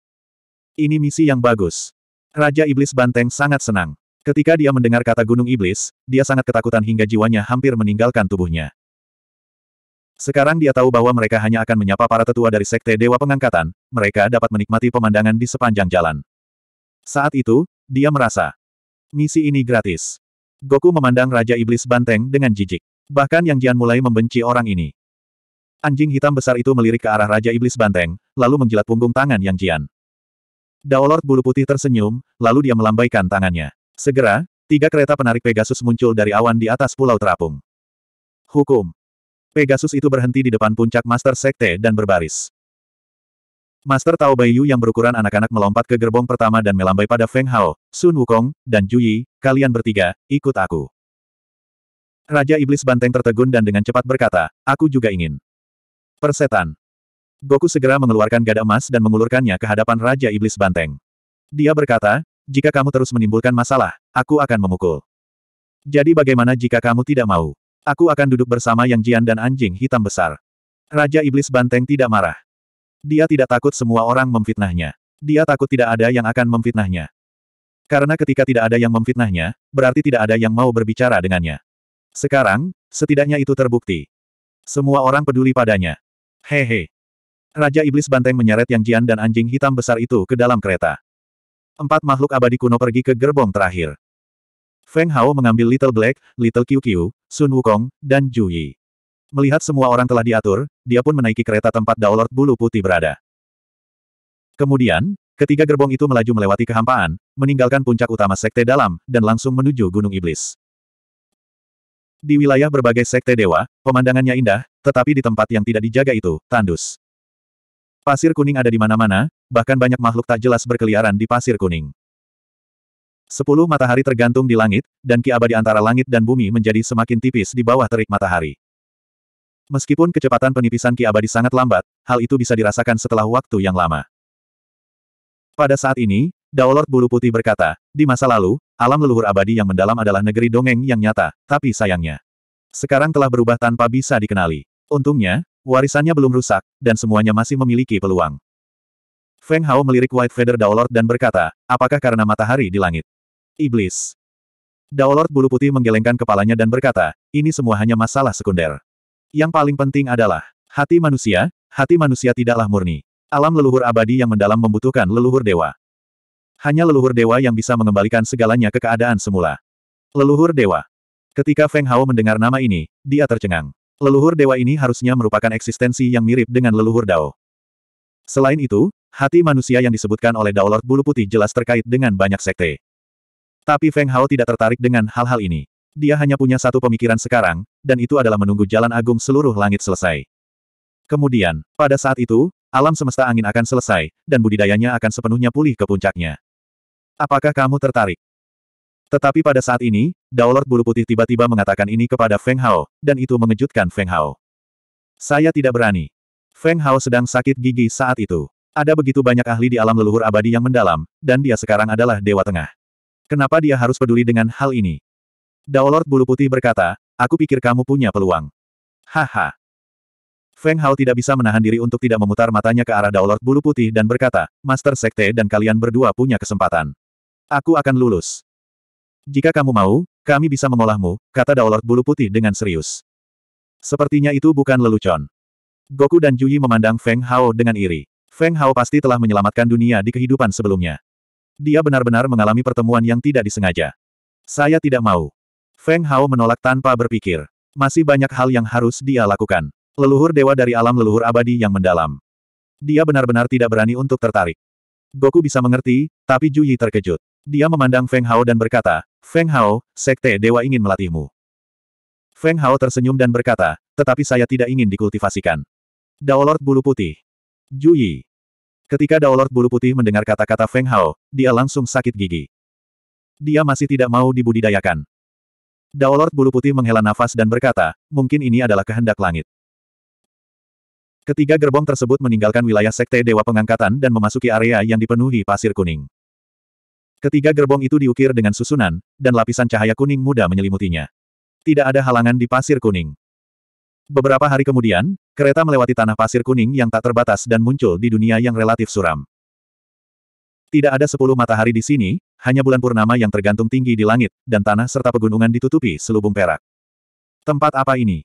Ini misi yang bagus. Raja Iblis Banteng sangat senang. Ketika dia mendengar kata Gunung Iblis, dia sangat ketakutan hingga jiwanya hampir meninggalkan tubuhnya. Sekarang dia tahu bahwa mereka hanya akan menyapa para tetua dari Sekte Dewa Pengangkatan, mereka dapat menikmati pemandangan di sepanjang jalan. Saat itu, dia merasa, misi ini gratis. Goku memandang Raja Iblis Banteng dengan jijik. Bahkan Yang Jian mulai membenci orang ini. Anjing hitam besar itu melirik ke arah Raja Iblis Banteng, lalu menjilat punggung tangan Yang Jian. Daolord bulu putih tersenyum, lalu dia melambaikan tangannya. Segera, tiga kereta penarik Pegasus muncul dari awan di atas pulau terapung. Hukum. Pegasus itu berhenti di depan puncak Master Sekte dan berbaris. Master Tao Baiyu yang berukuran anak-anak melompat ke gerbong pertama dan melambai pada Feng Hao, Sun Wukong, dan Juyi, kalian bertiga, ikut aku. Raja Iblis Banteng tertegun dan dengan cepat berkata, aku juga ingin. Persetan. Goku segera mengeluarkan gada emas dan mengulurkannya ke hadapan Raja Iblis Banteng. Dia berkata, jika kamu terus menimbulkan masalah, aku akan memukul. Jadi bagaimana jika kamu tidak mau? Aku akan duduk bersama Yang Jian dan anjing hitam besar. Raja Iblis Banteng tidak marah. Dia tidak takut semua orang memfitnahnya. Dia takut tidak ada yang akan memfitnahnya. Karena ketika tidak ada yang memfitnahnya, berarti tidak ada yang mau berbicara dengannya. Sekarang, setidaknya itu terbukti. Semua orang peduli padanya. Hehe. Raja Iblis Banteng menyeret Yang Jian dan anjing hitam besar itu ke dalam kereta. Empat makhluk abadi kuno pergi ke gerbong terakhir. Feng Hao mengambil Little Black, Little QQ, Sun Wukong, dan Ju Yi. Melihat semua orang telah diatur, dia pun menaiki kereta tempat Daolord Bulu Putih berada. Kemudian, ketiga gerbong itu melaju melewati kehampaan, meninggalkan puncak utama Sekte Dalam, dan langsung menuju Gunung Iblis. Di wilayah berbagai sekte dewa, pemandangannya indah, tetapi di tempat yang tidak dijaga itu, tandus. Pasir kuning ada di mana-mana, bahkan banyak makhluk tak jelas berkeliaran di pasir kuning. Sepuluh matahari tergantung di langit, dan ki abadi antara langit dan bumi menjadi semakin tipis di bawah terik matahari. Meskipun kecepatan penipisan Ki Abadi sangat lambat, hal itu bisa dirasakan setelah waktu yang lama. Pada saat ini, Daolord Bulu Putih berkata, di masa lalu, alam leluhur abadi yang mendalam adalah negeri dongeng yang nyata, tapi sayangnya. Sekarang telah berubah tanpa bisa dikenali. Untungnya, Warisannya belum rusak, dan semuanya masih memiliki peluang. Feng Hao melirik White Feather Daolord dan berkata, apakah karena matahari di langit? Iblis. Daolord bulu putih menggelengkan kepalanya dan berkata, ini semua hanya masalah sekunder. Yang paling penting adalah, hati manusia, hati manusia tidaklah murni. Alam leluhur abadi yang mendalam membutuhkan leluhur dewa. Hanya leluhur dewa yang bisa mengembalikan segalanya ke keadaan semula. Leluhur dewa. Ketika Feng Hao mendengar nama ini, dia tercengang. Leluhur dewa ini harusnya merupakan eksistensi yang mirip dengan leluhur Dao. Selain itu, hati manusia yang disebutkan oleh Dao Lord Bulu Putih jelas terkait dengan banyak sekte. Tapi Feng Hao tidak tertarik dengan hal-hal ini. Dia hanya punya satu pemikiran sekarang, dan itu adalah menunggu jalan agung seluruh langit selesai. Kemudian, pada saat itu, alam semesta angin akan selesai, dan budidayanya akan sepenuhnya pulih ke puncaknya. Apakah kamu tertarik? Tetapi pada saat ini, Daulor bulu putih tiba-tiba mengatakan ini kepada Feng Hao, dan itu mengejutkan Feng Hao. Saya tidak berani. Feng Hao sedang sakit gigi saat itu. Ada begitu banyak ahli di alam leluhur abadi yang mendalam, dan dia sekarang adalah Dewa Tengah. Kenapa dia harus peduli dengan hal ini? Daulord Bulu Putih berkata, aku pikir kamu punya peluang. Haha. Feng Hao tidak bisa menahan diri untuk tidak memutar matanya ke arah Daulord Bulu Putih dan berkata, Master Sekte dan kalian berdua punya kesempatan. Aku akan lulus. Jika kamu mau, kami bisa mengolahmu, kata Daolord Bulu Putih dengan serius. Sepertinya itu bukan lelucon. Goku dan Juyi memandang Feng Hao dengan iri. Feng Hao pasti telah menyelamatkan dunia di kehidupan sebelumnya. Dia benar-benar mengalami pertemuan yang tidak disengaja. Saya tidak mau. Feng Hao menolak tanpa berpikir. Masih banyak hal yang harus dia lakukan. Leluhur dewa dari alam leluhur abadi yang mendalam. Dia benar-benar tidak berani untuk tertarik. Goku bisa mengerti, tapi Juyi terkejut. Dia memandang Feng Hao dan berkata, Feng Hao, Sekte Dewa ingin melatihmu. Feng Hao tersenyum dan berkata, tetapi saya tidak ingin dikultivasikan. Dao Lord Bulu Putih. Juyi. Ketika Dao Lord Bulu Putih mendengar kata-kata Feng Hao, dia langsung sakit gigi. Dia masih tidak mau dibudidayakan. Dao Lord Bulu Putih menghela nafas dan berkata, mungkin ini adalah kehendak langit. Ketiga gerbong tersebut meninggalkan wilayah Sekte Dewa Pengangkatan dan memasuki area yang dipenuhi pasir kuning. Ketiga gerbong itu diukir dengan susunan, dan lapisan cahaya kuning muda menyelimutinya. Tidak ada halangan di pasir kuning. Beberapa hari kemudian, kereta melewati tanah pasir kuning yang tak terbatas dan muncul di dunia yang relatif suram. Tidak ada sepuluh matahari di sini, hanya bulan purnama yang tergantung tinggi di langit, dan tanah serta pegunungan ditutupi selubung perak. Tempat apa ini?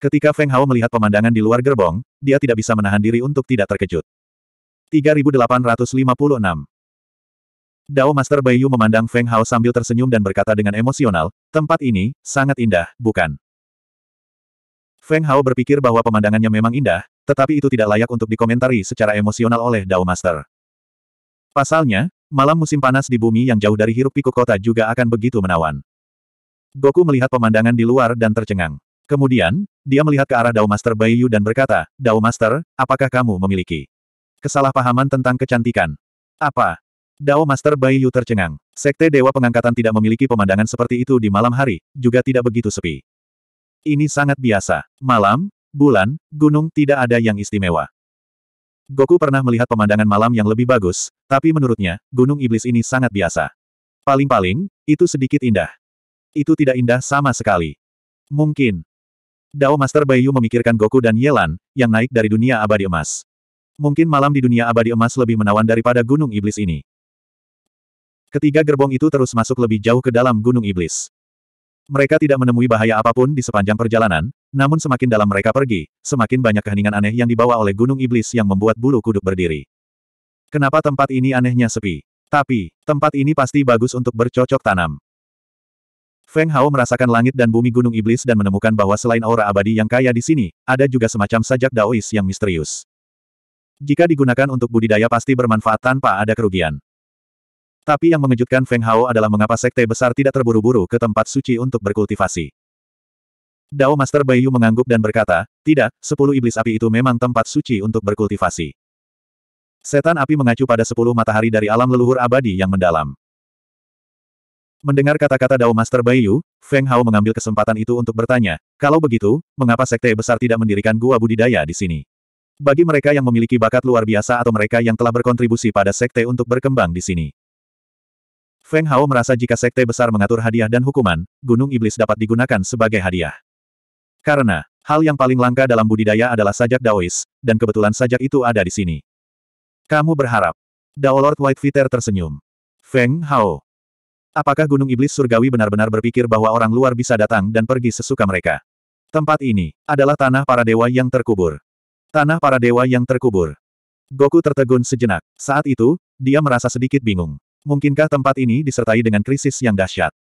Ketika Feng Hao melihat pemandangan di luar gerbong, dia tidak bisa menahan diri untuk tidak terkejut. 3856 Dao Master Baiyu memandang Feng Hao sambil tersenyum dan berkata dengan emosional, tempat ini, sangat indah, bukan? Feng Hao berpikir bahwa pemandangannya memang indah, tetapi itu tidak layak untuk dikomentari secara emosional oleh Dao Master. Pasalnya, malam musim panas di bumi yang jauh dari hiruk pikuk kota juga akan begitu menawan. Goku melihat pemandangan di luar dan tercengang. Kemudian, dia melihat ke arah Dao Master Baiyu dan berkata, Dao Master, apakah kamu memiliki? kesalahpahaman tentang kecantikan. Apa? Dao Master Bai Yu tercengang. Sekte Dewa Pengangkatan tidak memiliki pemandangan seperti itu di malam hari, juga tidak begitu sepi. Ini sangat biasa. Malam, bulan, gunung, tidak ada yang istimewa. Goku pernah melihat pemandangan malam yang lebih bagus, tapi menurutnya, gunung iblis ini sangat biasa. Paling-paling, itu sedikit indah. Itu tidak indah sama sekali. Mungkin. Dao Master Bayu memikirkan Goku dan Yelan, yang naik dari dunia abadi emas. Mungkin malam di dunia abadi emas lebih menawan daripada gunung iblis ini. Ketiga gerbong itu terus masuk lebih jauh ke dalam Gunung Iblis. Mereka tidak menemui bahaya apapun di sepanjang perjalanan, namun semakin dalam mereka pergi, semakin banyak keheningan aneh yang dibawa oleh Gunung Iblis yang membuat bulu kuduk berdiri. Kenapa tempat ini anehnya sepi? Tapi, tempat ini pasti bagus untuk bercocok tanam. Feng Hao merasakan langit dan bumi Gunung Iblis dan menemukan bahwa selain aura abadi yang kaya di sini, ada juga semacam sajak daois yang misterius. Jika digunakan untuk budidaya pasti bermanfaat tanpa ada kerugian. Tapi yang mengejutkan Feng Hao adalah mengapa sekte besar tidak terburu-buru ke tempat suci untuk berkultivasi. Dao Master Bayu mengangguk dan berkata, tidak, sepuluh iblis api itu memang tempat suci untuk berkultivasi. Setan api mengacu pada sepuluh matahari dari alam leluhur abadi yang mendalam. Mendengar kata-kata Dao Master Bayu, Feng Hao mengambil kesempatan itu untuk bertanya, kalau begitu, mengapa sekte besar tidak mendirikan gua budidaya di sini? Bagi mereka yang memiliki bakat luar biasa atau mereka yang telah berkontribusi pada sekte untuk berkembang di sini. Feng Hao merasa jika sekte besar mengatur hadiah dan hukuman, gunung iblis dapat digunakan sebagai hadiah. Karena, hal yang paling langka dalam budidaya adalah sajak Daois, dan kebetulan sajak itu ada di sini. Kamu berharap. Dao Lord White tersenyum. Feng Hao. Apakah gunung iblis surgawi benar-benar berpikir bahwa orang luar bisa datang dan pergi sesuka mereka? Tempat ini adalah tanah para dewa yang terkubur. Tanah para dewa yang terkubur. Goku tertegun sejenak. Saat itu, dia merasa sedikit bingung. Mungkinkah tempat ini disertai dengan krisis yang dahsyat?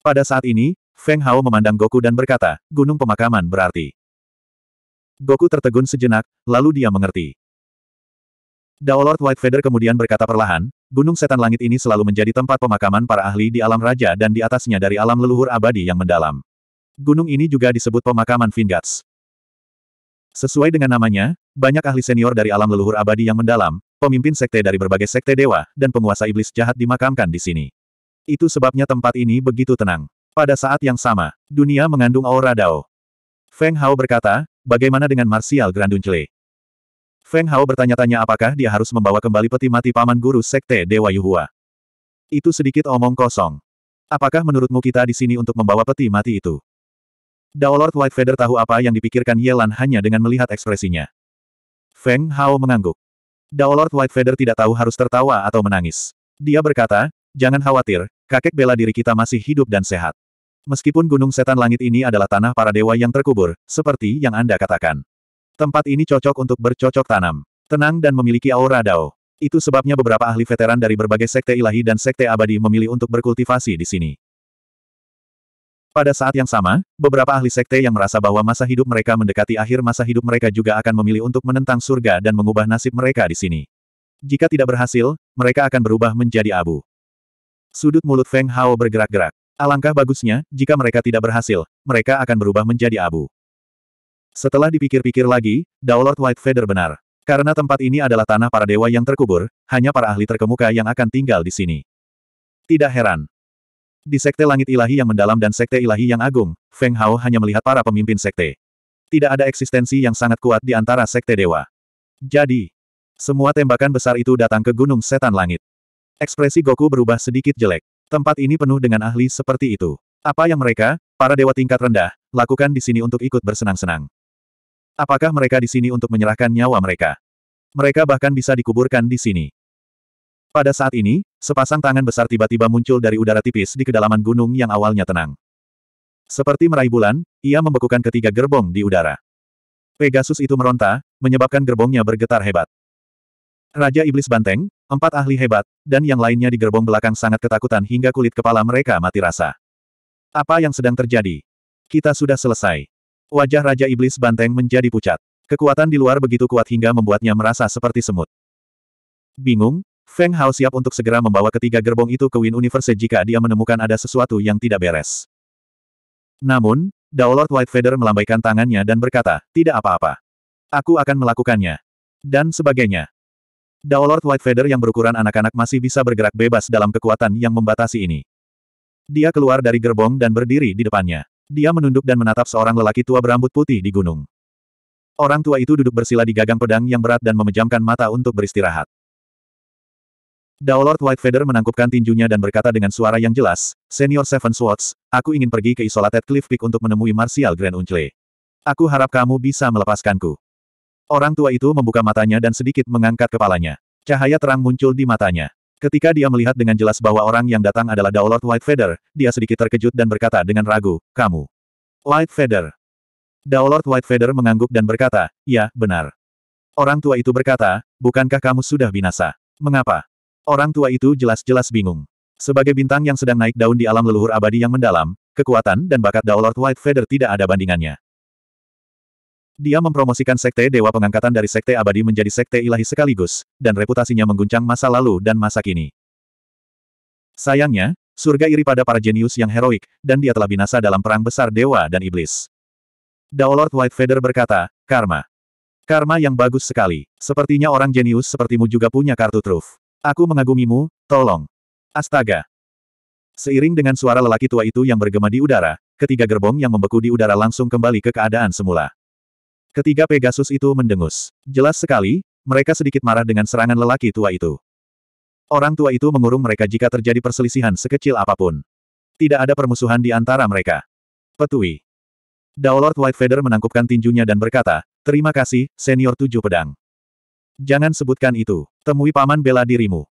Pada saat ini, Feng Hao memandang Goku dan berkata, gunung pemakaman berarti. Goku tertegun sejenak, lalu dia mengerti. Dao White Feather kemudian berkata perlahan, Gunung Setan Langit ini selalu menjadi tempat pemakaman para ahli di alam raja dan di atasnya dari alam leluhur abadi yang mendalam. Gunung ini juga disebut pemakaman Vingats. Sesuai dengan namanya, banyak ahli senior dari alam leluhur abadi yang mendalam, pemimpin sekte dari berbagai sekte dewa, dan penguasa iblis jahat dimakamkan di sini. Itu sebabnya tempat ini begitu tenang. Pada saat yang sama, dunia mengandung aura Dao. Feng Hao berkata, bagaimana dengan Martial Granduncle? Feng Hao bertanya-tanya apakah dia harus membawa kembali peti mati paman guru sekte Dewa Yuhua. Itu sedikit omong kosong. Apakah menurutmu kita di sini untuk membawa peti mati itu? Dao Lord White Feather tahu apa yang dipikirkan Yelan hanya dengan melihat ekspresinya. Feng Hao mengangguk. Daolord White Feather tidak tahu harus tertawa atau menangis. Dia berkata, jangan khawatir, kakek bela diri kita masih hidup dan sehat. Meskipun gunung setan langit ini adalah tanah para dewa yang terkubur, seperti yang Anda katakan. Tempat ini cocok untuk bercocok tanam. Tenang dan memiliki aura dao. Itu sebabnya beberapa ahli veteran dari berbagai sekte ilahi dan sekte abadi memilih untuk berkultivasi di sini. Pada saat yang sama, beberapa ahli sekte yang merasa bahwa masa hidup mereka mendekati akhir masa hidup mereka juga akan memilih untuk menentang surga dan mengubah nasib mereka di sini. Jika tidak berhasil, mereka akan berubah menjadi abu. Sudut mulut Feng Hao bergerak-gerak. Alangkah bagusnya, jika mereka tidak berhasil, mereka akan berubah menjadi abu. Setelah dipikir-pikir lagi, Daulord White Feather benar. Karena tempat ini adalah tanah para dewa yang terkubur, hanya para ahli terkemuka yang akan tinggal di sini. Tidak heran, di Sekte Langit Ilahi yang mendalam dan Sekte Ilahi yang agung, Feng Hao hanya melihat para pemimpin Sekte. Tidak ada eksistensi yang sangat kuat di antara Sekte Dewa. Jadi, semua tembakan besar itu datang ke Gunung Setan Langit. Ekspresi Goku berubah sedikit jelek. Tempat ini penuh dengan ahli seperti itu. Apa yang mereka, para dewa tingkat rendah, lakukan di sini untuk ikut bersenang-senang? Apakah mereka di sini untuk menyerahkan nyawa mereka? Mereka bahkan bisa dikuburkan di sini. Pada saat ini, sepasang tangan besar tiba-tiba muncul dari udara tipis di kedalaman gunung yang awalnya tenang. Seperti meraih bulan, ia membekukan ketiga gerbong di udara. Pegasus itu meronta, menyebabkan gerbongnya bergetar hebat. Raja Iblis Banteng, empat ahli hebat, dan yang lainnya di gerbong belakang sangat ketakutan hingga kulit kepala mereka mati rasa. Apa yang sedang terjadi? Kita sudah selesai. Wajah Raja Iblis Banteng menjadi pucat. Kekuatan di luar begitu kuat hingga membuatnya merasa seperti semut. Bingung, Feng Hao siap untuk segera membawa ketiga gerbong itu ke Win Universe jika dia menemukan ada sesuatu yang tidak beres. Namun, Lord White Feather melambaikan tangannya dan berkata, tidak apa-apa. Aku akan melakukannya. Dan sebagainya. Lord White Feather yang berukuran anak-anak masih bisa bergerak bebas dalam kekuatan yang membatasi ini. Dia keluar dari gerbong dan berdiri di depannya. Dia menunduk dan menatap seorang lelaki tua berambut putih di gunung. Orang tua itu duduk bersila di gagang pedang yang berat dan memejamkan mata untuk beristirahat. Daolord White Feather menangkupkan tinjunya dan berkata dengan suara yang jelas, Senior Seven Swords, aku ingin pergi ke Isolated Cliff Peak untuk menemui Martial Grand Uncle. Aku harap kamu bisa melepaskanku. Orang tua itu membuka matanya dan sedikit mengangkat kepalanya. Cahaya terang muncul di matanya. Ketika dia melihat dengan jelas bahwa orang yang datang adalah Daolord White Feather, dia sedikit terkejut dan berkata dengan ragu, kamu. White Feather. Daolord White Feather mengangguk dan berkata, ya, benar. Orang tua itu berkata, bukankah kamu sudah binasa? Mengapa? Orang tua itu jelas-jelas bingung. Sebagai bintang yang sedang naik daun di alam leluhur abadi yang mendalam, kekuatan dan bakat Daolord White Feather tidak ada bandingannya. Dia mempromosikan Sekte Dewa Pengangkatan dari Sekte Abadi menjadi Sekte Ilahi sekaligus, dan reputasinya mengguncang masa lalu dan masa kini. Sayangnya, surga iri pada para jenius yang heroik, dan dia telah binasa dalam perang besar Dewa dan Iblis. Daolord White Feather berkata, Karma. Karma yang bagus sekali. Sepertinya orang jenius sepertimu juga punya kartu truf. Aku mengagumimu, tolong. Astaga. Seiring dengan suara lelaki tua itu yang bergema di udara, ketiga gerbong yang membeku di udara langsung kembali ke keadaan semula. Ketiga Pegasus itu mendengus. Jelas sekali, mereka sedikit marah dengan serangan lelaki tua itu. Orang tua itu mengurung mereka jika terjadi perselisihan sekecil apapun. Tidak ada permusuhan di antara mereka. Petui. Daolord Whitefeather menangkupkan tinjunya dan berkata, Terima kasih, Senior Tujuh Pedang. Jangan sebutkan itu. Temui paman bela dirimu.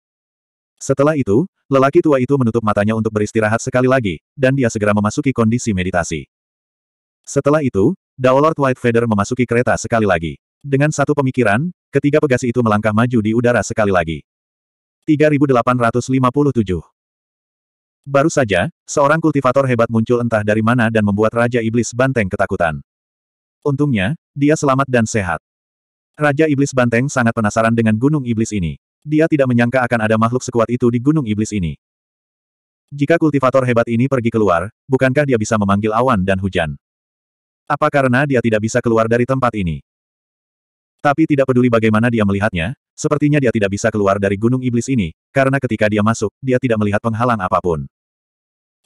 Setelah itu, lelaki tua itu menutup matanya untuk beristirahat sekali lagi, dan dia segera memasuki kondisi meditasi. Setelah itu, Daolord Feather memasuki kereta sekali lagi. Dengan satu pemikiran, ketiga pegasi itu melangkah maju di udara sekali lagi. 3857 Baru saja, seorang kultivator hebat muncul entah dari mana dan membuat Raja Iblis Banteng ketakutan. Untungnya, dia selamat dan sehat. Raja Iblis Banteng sangat penasaran dengan Gunung Iblis ini. Dia tidak menyangka akan ada makhluk sekuat itu di Gunung Iblis ini. Jika kultivator hebat ini pergi keluar, bukankah dia bisa memanggil awan dan hujan? Apa karena dia tidak bisa keluar dari tempat ini? Tapi tidak peduli bagaimana dia melihatnya, sepertinya dia tidak bisa keluar dari gunung iblis ini, karena ketika dia masuk, dia tidak melihat penghalang apapun.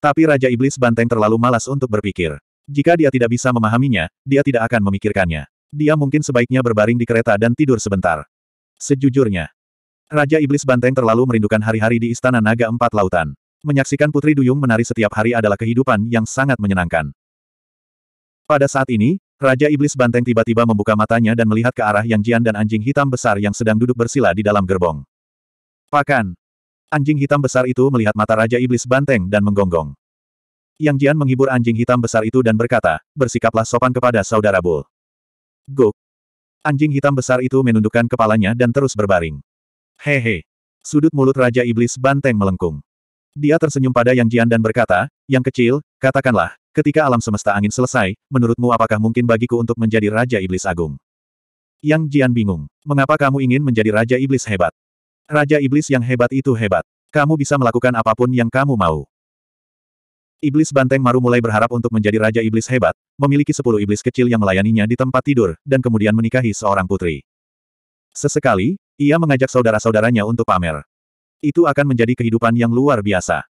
Tapi Raja Iblis Banteng terlalu malas untuk berpikir. Jika dia tidak bisa memahaminya, dia tidak akan memikirkannya. Dia mungkin sebaiknya berbaring di kereta dan tidur sebentar. Sejujurnya, Raja Iblis Banteng terlalu merindukan hari-hari di Istana Naga Empat Lautan. Menyaksikan Putri Duyung menari setiap hari adalah kehidupan yang sangat menyenangkan. Pada saat ini, Raja Iblis Banteng tiba-tiba membuka matanya dan melihat ke arah Yang Jian dan anjing hitam besar yang sedang duduk bersila di dalam gerbong. Pakan! Anjing hitam besar itu melihat mata Raja Iblis Banteng dan menggonggong. Yang Jian menghibur anjing hitam besar itu dan berkata, bersikaplah sopan kepada saudara Bull. Go, Anjing hitam besar itu menundukkan kepalanya dan terus berbaring. Hehe. Sudut mulut Raja Iblis Banteng melengkung. Dia tersenyum pada Yang Jian dan berkata, Yang kecil, katakanlah, ketika alam semesta angin selesai, menurutmu apakah mungkin bagiku untuk menjadi Raja Iblis Agung? Yang Jian bingung. Mengapa kamu ingin menjadi Raja Iblis hebat? Raja Iblis yang hebat itu hebat. Kamu bisa melakukan apapun yang kamu mau. Iblis Banteng Maru mulai berharap untuk menjadi Raja Iblis hebat, memiliki sepuluh iblis kecil yang melayaninya di tempat tidur, dan kemudian menikahi seorang putri. Sesekali, ia mengajak saudara-saudaranya untuk pamer. Itu akan menjadi kehidupan yang luar biasa.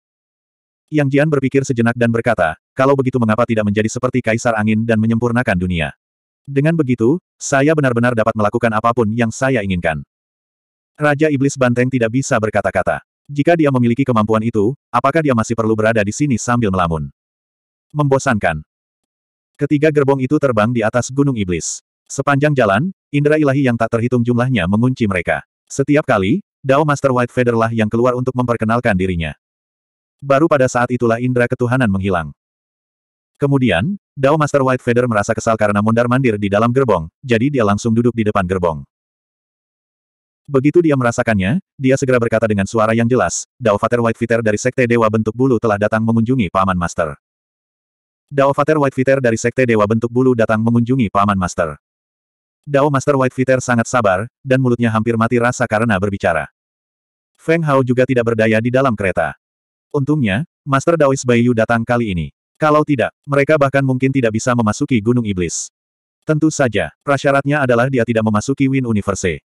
Yang Jian berpikir sejenak dan berkata, kalau begitu mengapa tidak menjadi seperti Kaisar Angin dan menyempurnakan dunia. Dengan begitu, saya benar-benar dapat melakukan apapun yang saya inginkan. Raja Iblis Banteng tidak bisa berkata-kata. Jika dia memiliki kemampuan itu, apakah dia masih perlu berada di sini sambil melamun? Membosankan. Ketiga gerbong itu terbang di atas Gunung Iblis. Sepanjang jalan, indera ilahi yang tak terhitung jumlahnya mengunci mereka. Setiap kali, Dao Master White Feather lah yang keluar untuk memperkenalkan dirinya. Baru pada saat itulah indera ketuhanan menghilang. Kemudian, Dao Master White Feather merasa kesal karena mondar-mandir di dalam gerbong, jadi dia langsung duduk di depan gerbong. Begitu dia merasakannya, dia segera berkata dengan suara yang jelas, White Whitefitter dari Sekte Dewa Bentuk Bulu telah datang mengunjungi Paman Master. White Whitefitter dari Sekte Dewa Bentuk Bulu datang mengunjungi Paman Master. Dao Master Whitefitter sangat sabar, dan mulutnya hampir mati rasa karena berbicara. Feng Hao juga tidak berdaya di dalam kereta. Untungnya, Master Daois Bayu datang kali ini. Kalau tidak, mereka bahkan mungkin tidak bisa memasuki Gunung Iblis. Tentu saja, prasyaratnya adalah dia tidak memasuki Win Universe.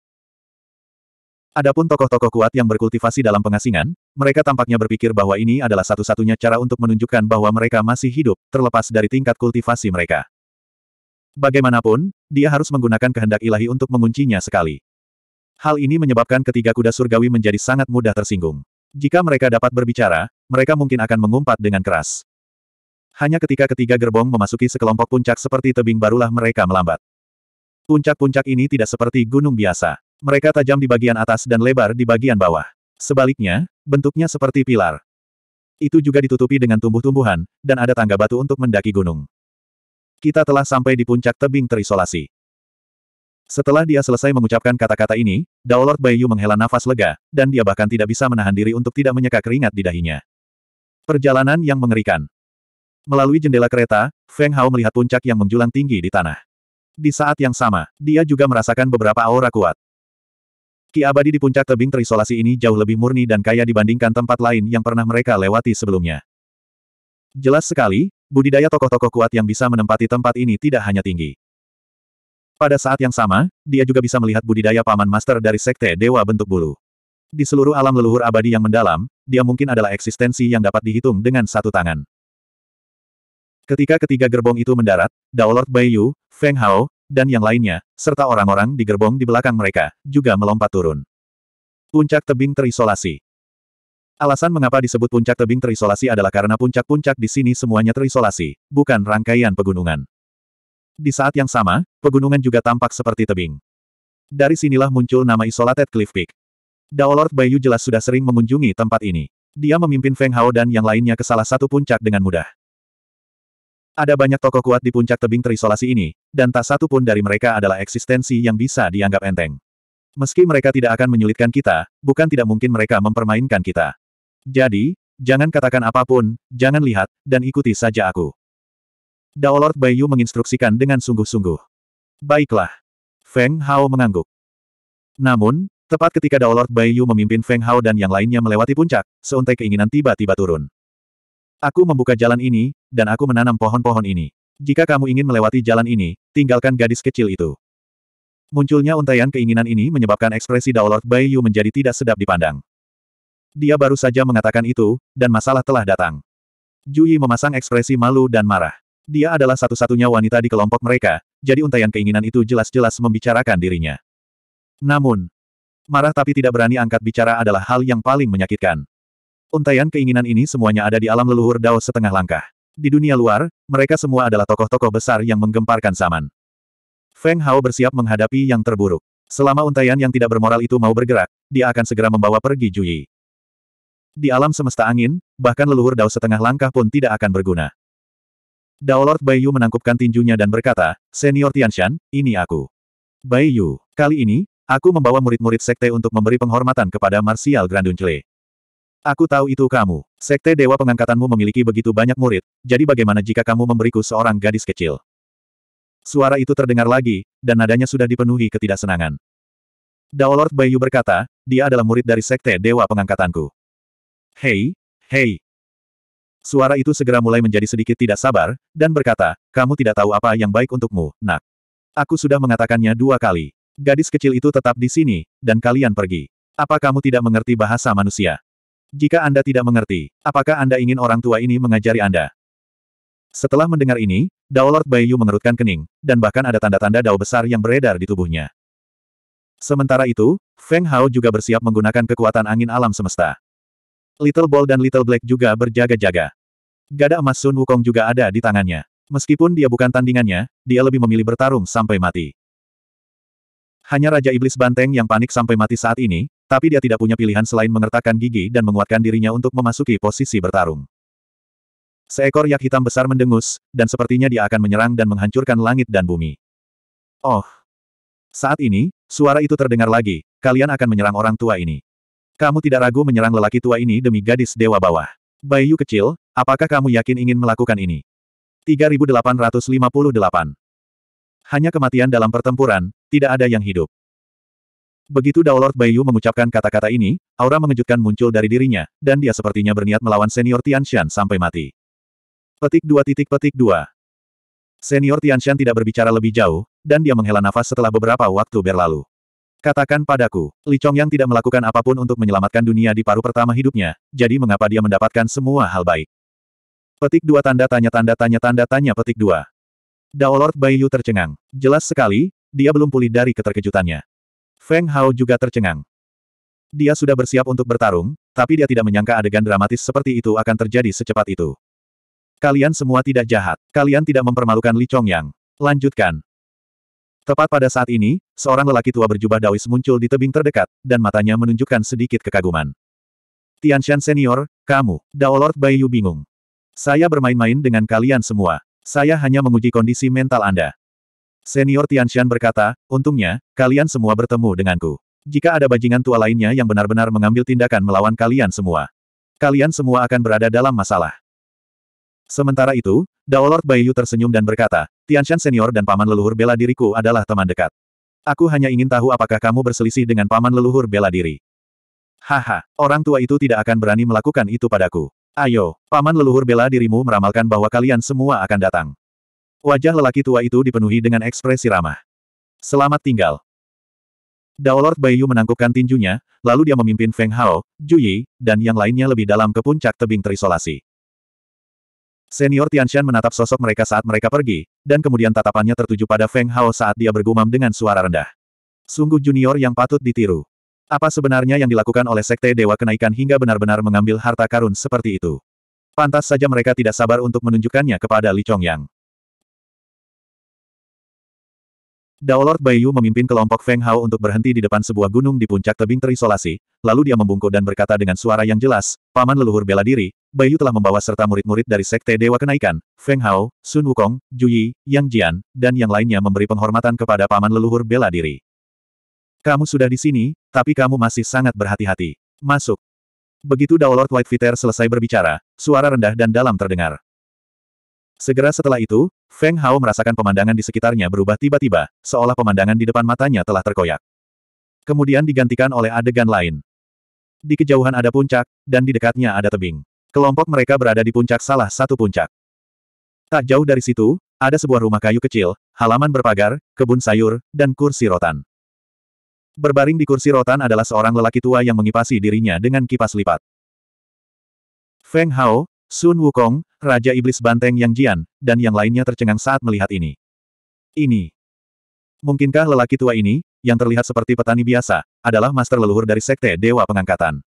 Adapun tokoh-tokoh kuat yang berkultivasi dalam pengasingan, mereka tampaknya berpikir bahwa ini adalah satu-satunya cara untuk menunjukkan bahwa mereka masih hidup, terlepas dari tingkat kultivasi mereka. Bagaimanapun, dia harus menggunakan kehendak ilahi untuk menguncinya sekali. Hal ini menyebabkan ketiga kuda surgawi menjadi sangat mudah tersinggung. Jika mereka dapat berbicara, mereka mungkin akan mengumpat dengan keras. Hanya ketika ketiga gerbong memasuki sekelompok puncak seperti tebing barulah mereka melambat. Puncak-puncak ini tidak seperti gunung biasa. Mereka tajam di bagian atas dan lebar di bagian bawah. Sebaliknya, bentuknya seperti pilar. Itu juga ditutupi dengan tumbuh-tumbuhan, dan ada tangga batu untuk mendaki gunung. Kita telah sampai di puncak tebing terisolasi. Setelah dia selesai mengucapkan kata-kata ini, Daolord Bayu menghela nafas lega, dan dia bahkan tidak bisa menahan diri untuk tidak menyeka keringat di dahinya. Perjalanan yang mengerikan. Melalui jendela kereta, Feng Hao melihat puncak yang menjulang tinggi di tanah. Di saat yang sama, dia juga merasakan beberapa aura kuat. Ki abadi di puncak tebing terisolasi ini jauh lebih murni dan kaya dibandingkan tempat lain yang pernah mereka lewati sebelumnya. Jelas sekali, budidaya tokoh-tokoh kuat yang bisa menempati tempat ini tidak hanya tinggi. Pada saat yang sama, dia juga bisa melihat budidaya paman master dari sekte Dewa Bentuk Bulu. Di seluruh alam leluhur abadi yang mendalam, dia mungkin adalah eksistensi yang dapat dihitung dengan satu tangan. Ketika ketiga gerbong itu mendarat, Daolord Baiyu, Feng Hao, dan yang lainnya, serta orang-orang di gerbong di belakang mereka, juga melompat turun. Puncak tebing terisolasi. Alasan mengapa disebut puncak tebing terisolasi adalah karena puncak-puncak di sini semuanya terisolasi, bukan rangkaian pegunungan. Di saat yang sama, pegunungan juga tampak seperti tebing. Dari sinilah muncul nama Isolated Cliff Peak. Daolord Bayu jelas sudah sering mengunjungi tempat ini. Dia memimpin Feng Hao dan yang lainnya ke salah satu puncak dengan mudah. Ada banyak tokoh kuat di puncak tebing terisolasi ini, dan tak satu pun dari mereka adalah eksistensi yang bisa dianggap enteng. Meski mereka tidak akan menyulitkan kita, bukan tidak mungkin mereka mempermainkan kita. Jadi, jangan katakan apapun, jangan lihat, dan ikuti saja aku. Dao Lord Bayu menginstruksikan dengan sungguh-sungguh. Baiklah. Feng Hao mengangguk. Namun, tepat ketika Dao Lord Bayu memimpin Feng Hao dan yang lainnya melewati puncak, seuntai keinginan tiba-tiba turun. Aku membuka jalan ini, dan aku menanam pohon-pohon ini. Jika kamu ingin melewati jalan ini, tinggalkan gadis kecil itu. Munculnya untaian keinginan ini menyebabkan ekspresi Daolord Bai Yu menjadi tidak sedap dipandang. Dia baru saja mengatakan itu, dan masalah telah datang. Jui memasang ekspresi malu dan marah. Dia adalah satu-satunya wanita di kelompok mereka, jadi untaian keinginan itu jelas-jelas membicarakan dirinya. Namun, marah tapi tidak berani angkat bicara adalah hal yang paling menyakitkan. Untaian keinginan ini semuanya ada di alam leluhur Dao setengah langkah. Di dunia luar, mereka semua adalah tokoh-tokoh besar yang menggemparkan zaman. Feng Hao bersiap menghadapi yang terburuk. Selama untaian yang tidak bermoral itu mau bergerak, dia akan segera membawa pergi Juyi. Di alam semesta angin, bahkan leluhur Dao setengah langkah pun tidak akan berguna. Dao Lord Bai Yu menangkupkan tinjunya dan berkata, Senior Tianshan, ini aku. Bai Yu, kali ini, aku membawa murid-murid sekte untuk memberi penghormatan kepada Martial Granduncle. Aku tahu itu kamu. Sekte Dewa Pengangkatanmu memiliki begitu banyak murid, jadi bagaimana jika kamu memberiku seorang gadis kecil? Suara itu terdengar lagi, dan nadanya sudah dipenuhi ketidaksenangan. Lord Bayu berkata, dia adalah murid dari Sekte Dewa Pengangkatanku. Hei, hei. Suara itu segera mulai menjadi sedikit tidak sabar, dan berkata, kamu tidak tahu apa yang baik untukmu, nak. Aku sudah mengatakannya dua kali. Gadis kecil itu tetap di sini, dan kalian pergi. Apa kamu tidak mengerti bahasa manusia? Jika Anda tidak mengerti, apakah Anda ingin orang tua ini mengajari Anda? Setelah mendengar ini, Dao Lord Baiyu mengerutkan kening, dan bahkan ada tanda-tanda Dao besar yang beredar di tubuhnya. Sementara itu, Feng Hao juga bersiap menggunakan kekuatan angin alam semesta. Little Ball dan Little Black juga berjaga-jaga. Gada emas Sun Wukong juga ada di tangannya. Meskipun dia bukan tandingannya, dia lebih memilih bertarung sampai mati. Hanya Raja Iblis Banteng yang panik sampai mati saat ini, tapi dia tidak punya pilihan selain mengertakkan gigi dan menguatkan dirinya untuk memasuki posisi bertarung. Seekor yak hitam besar mendengus, dan sepertinya dia akan menyerang dan menghancurkan langit dan bumi. Oh! Saat ini, suara itu terdengar lagi, kalian akan menyerang orang tua ini. Kamu tidak ragu menyerang lelaki tua ini demi gadis dewa bawah. Bayu kecil, apakah kamu yakin ingin melakukan ini? 3858 Hanya kematian dalam pertempuran, tidak ada yang hidup. Begitu Daolord Baiyu mengucapkan kata-kata ini, aura mengejutkan muncul dari dirinya, dan dia sepertinya berniat melawan senior Tian Tianshan sampai mati. Petik dua titik petik dua. Senior Tian Tianshan tidak berbicara lebih jauh, dan dia menghela nafas setelah beberapa waktu berlalu. Katakan padaku, Li Chong yang tidak melakukan apapun untuk menyelamatkan dunia di paru pertama hidupnya, jadi mengapa dia mendapatkan semua hal baik? Petik dua tanda tanya tanda tanya tanda tanya petik dua. Daolord Baiyu tercengang. Jelas sekali, dia belum pulih dari keterkejutannya. Feng Hao juga tercengang. Dia sudah bersiap untuk bertarung, tapi dia tidak menyangka adegan dramatis seperti itu akan terjadi secepat itu. Kalian semua tidak jahat. Kalian tidak mempermalukan Li Chongyang. Lanjutkan. Tepat pada saat ini, seorang lelaki tua berjubah dawis muncul di tebing terdekat, dan matanya menunjukkan sedikit kekaguman. Tian Tianshan Senior, kamu, Dao Lord Bayu bingung. Saya bermain-main dengan kalian semua. Saya hanya menguji kondisi mental Anda. Senior Tianshan berkata, untungnya, kalian semua bertemu denganku. Jika ada bajingan tua lainnya yang benar-benar mengambil tindakan melawan kalian semua, kalian semua akan berada dalam masalah. Sementara itu, Dao Lord Bayu tersenyum dan berkata, Tianshan senior dan paman leluhur bela diriku adalah teman dekat. Aku hanya ingin tahu apakah kamu berselisih dengan paman leluhur bela diri. Haha, orang tua itu tidak akan berani melakukan itu padaku. Ayo, paman leluhur bela dirimu meramalkan bahwa kalian semua akan datang. Wajah lelaki tua itu dipenuhi dengan ekspresi ramah. Selamat tinggal. Daolord Baiyu menangkupkan tinjunya, lalu dia memimpin Feng Hao, Ju Yi, dan yang lainnya lebih dalam ke puncak tebing terisolasi. Senior Tian Tianshan menatap sosok mereka saat mereka pergi, dan kemudian tatapannya tertuju pada Feng Hao saat dia bergumam dengan suara rendah. Sungguh junior yang patut ditiru. Apa sebenarnya yang dilakukan oleh Sekte Dewa Kenaikan hingga benar-benar mengambil harta karun seperti itu? Pantas saja mereka tidak sabar untuk menunjukkannya kepada Li Chongyang. Dao Lord Bai memimpin kelompok Feng Hao untuk berhenti di depan sebuah gunung di puncak tebing terisolasi, lalu dia membungkuk dan berkata dengan suara yang jelas, Paman leluhur bela diri, Bai telah membawa serta murid-murid dari Sekte Dewa Kenaikan, Feng Hao, Sun Wukong, Juyi, Yang Jian, dan yang lainnya memberi penghormatan kepada Paman leluhur bela diri. Kamu sudah di sini, tapi kamu masih sangat berhati-hati. Masuk. Begitu Dao Lord White Fitter selesai berbicara, suara rendah dan dalam terdengar. Segera setelah itu, Feng Hao merasakan pemandangan di sekitarnya berubah tiba-tiba, seolah pemandangan di depan matanya telah terkoyak. Kemudian digantikan oleh adegan lain. Di kejauhan ada puncak, dan di dekatnya ada tebing. Kelompok mereka berada di puncak salah satu puncak. Tak jauh dari situ, ada sebuah rumah kayu kecil, halaman berpagar, kebun sayur, dan kursi rotan. Berbaring di kursi rotan adalah seorang lelaki tua yang mengipasi dirinya dengan kipas lipat. Feng Hao, Sun Wukong, Raja Iblis Banteng Yang Jian, dan yang lainnya tercengang saat melihat ini. Ini. Mungkinkah lelaki tua ini, yang terlihat seperti petani biasa, adalah master leluhur dari Sekte Dewa Pengangkatan?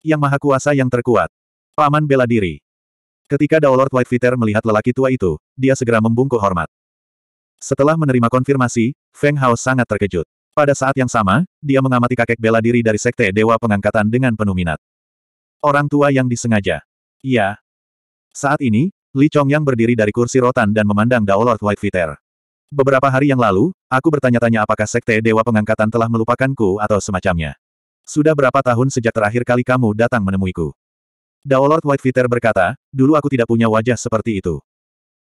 Yang Maha Kuasa yang terkuat. Paman bela diri. Ketika White Viter melihat lelaki tua itu, dia segera membungkuk hormat. Setelah menerima konfirmasi, Feng Hao sangat terkejut. Pada saat yang sama, dia mengamati kakek bela diri dari Sekte Dewa Pengangkatan dengan penuh minat. Orang tua yang disengaja. Iya, saat ini, Li Chong yang berdiri dari kursi rotan dan memandang Daolord Whitefitter. Beberapa hari yang lalu, aku bertanya-tanya apakah Sekte Dewa Pengangkatan telah melupakanku atau semacamnya. Sudah berapa tahun sejak terakhir kali kamu datang menemuiku? Daolord Whitefitter berkata, dulu aku tidak punya wajah seperti itu.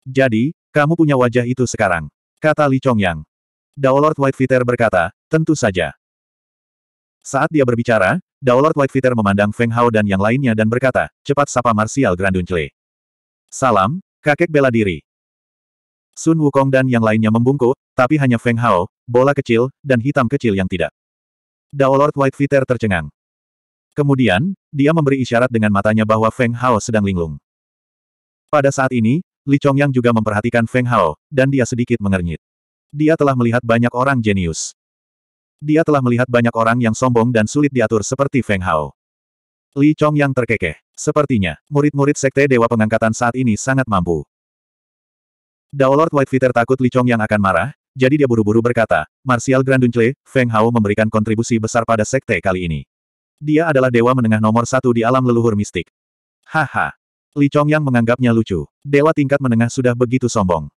Jadi, kamu punya wajah itu sekarang. Kata Li Chong Chongyang. Daolord Whitefitter berkata, tentu saja. Saat dia berbicara, Daolord Whitefitter memandang Feng Hao dan yang lainnya dan berkata, cepat sapa Martial Granduncle. Salam, kakek bela diri. Sun Wukong dan yang lainnya membungkuk, tapi hanya Feng Hao, bola kecil, dan hitam kecil yang tidak. Dao Lord White Fitter tercengang. Kemudian, dia memberi isyarat dengan matanya bahwa Feng Hao sedang linglung. Pada saat ini, Li Chongyang juga memperhatikan Feng Hao, dan dia sedikit mengernyit. Dia telah melihat banyak orang jenius. Dia telah melihat banyak orang yang sombong dan sulit diatur seperti Feng Hao. Li Chong yang terkekeh. Sepertinya, murid-murid Sekte Dewa Pengangkatan saat ini sangat mampu. Dao Lord Whitefitter takut Li Chong yang akan marah, jadi dia buru-buru berkata, Martial Granduncle, Feng Hao memberikan kontribusi besar pada Sekte kali ini. Dia adalah dewa menengah nomor satu di alam leluhur mistik. Haha. Li Chong yang menganggapnya lucu. Dewa tingkat menengah sudah begitu sombong.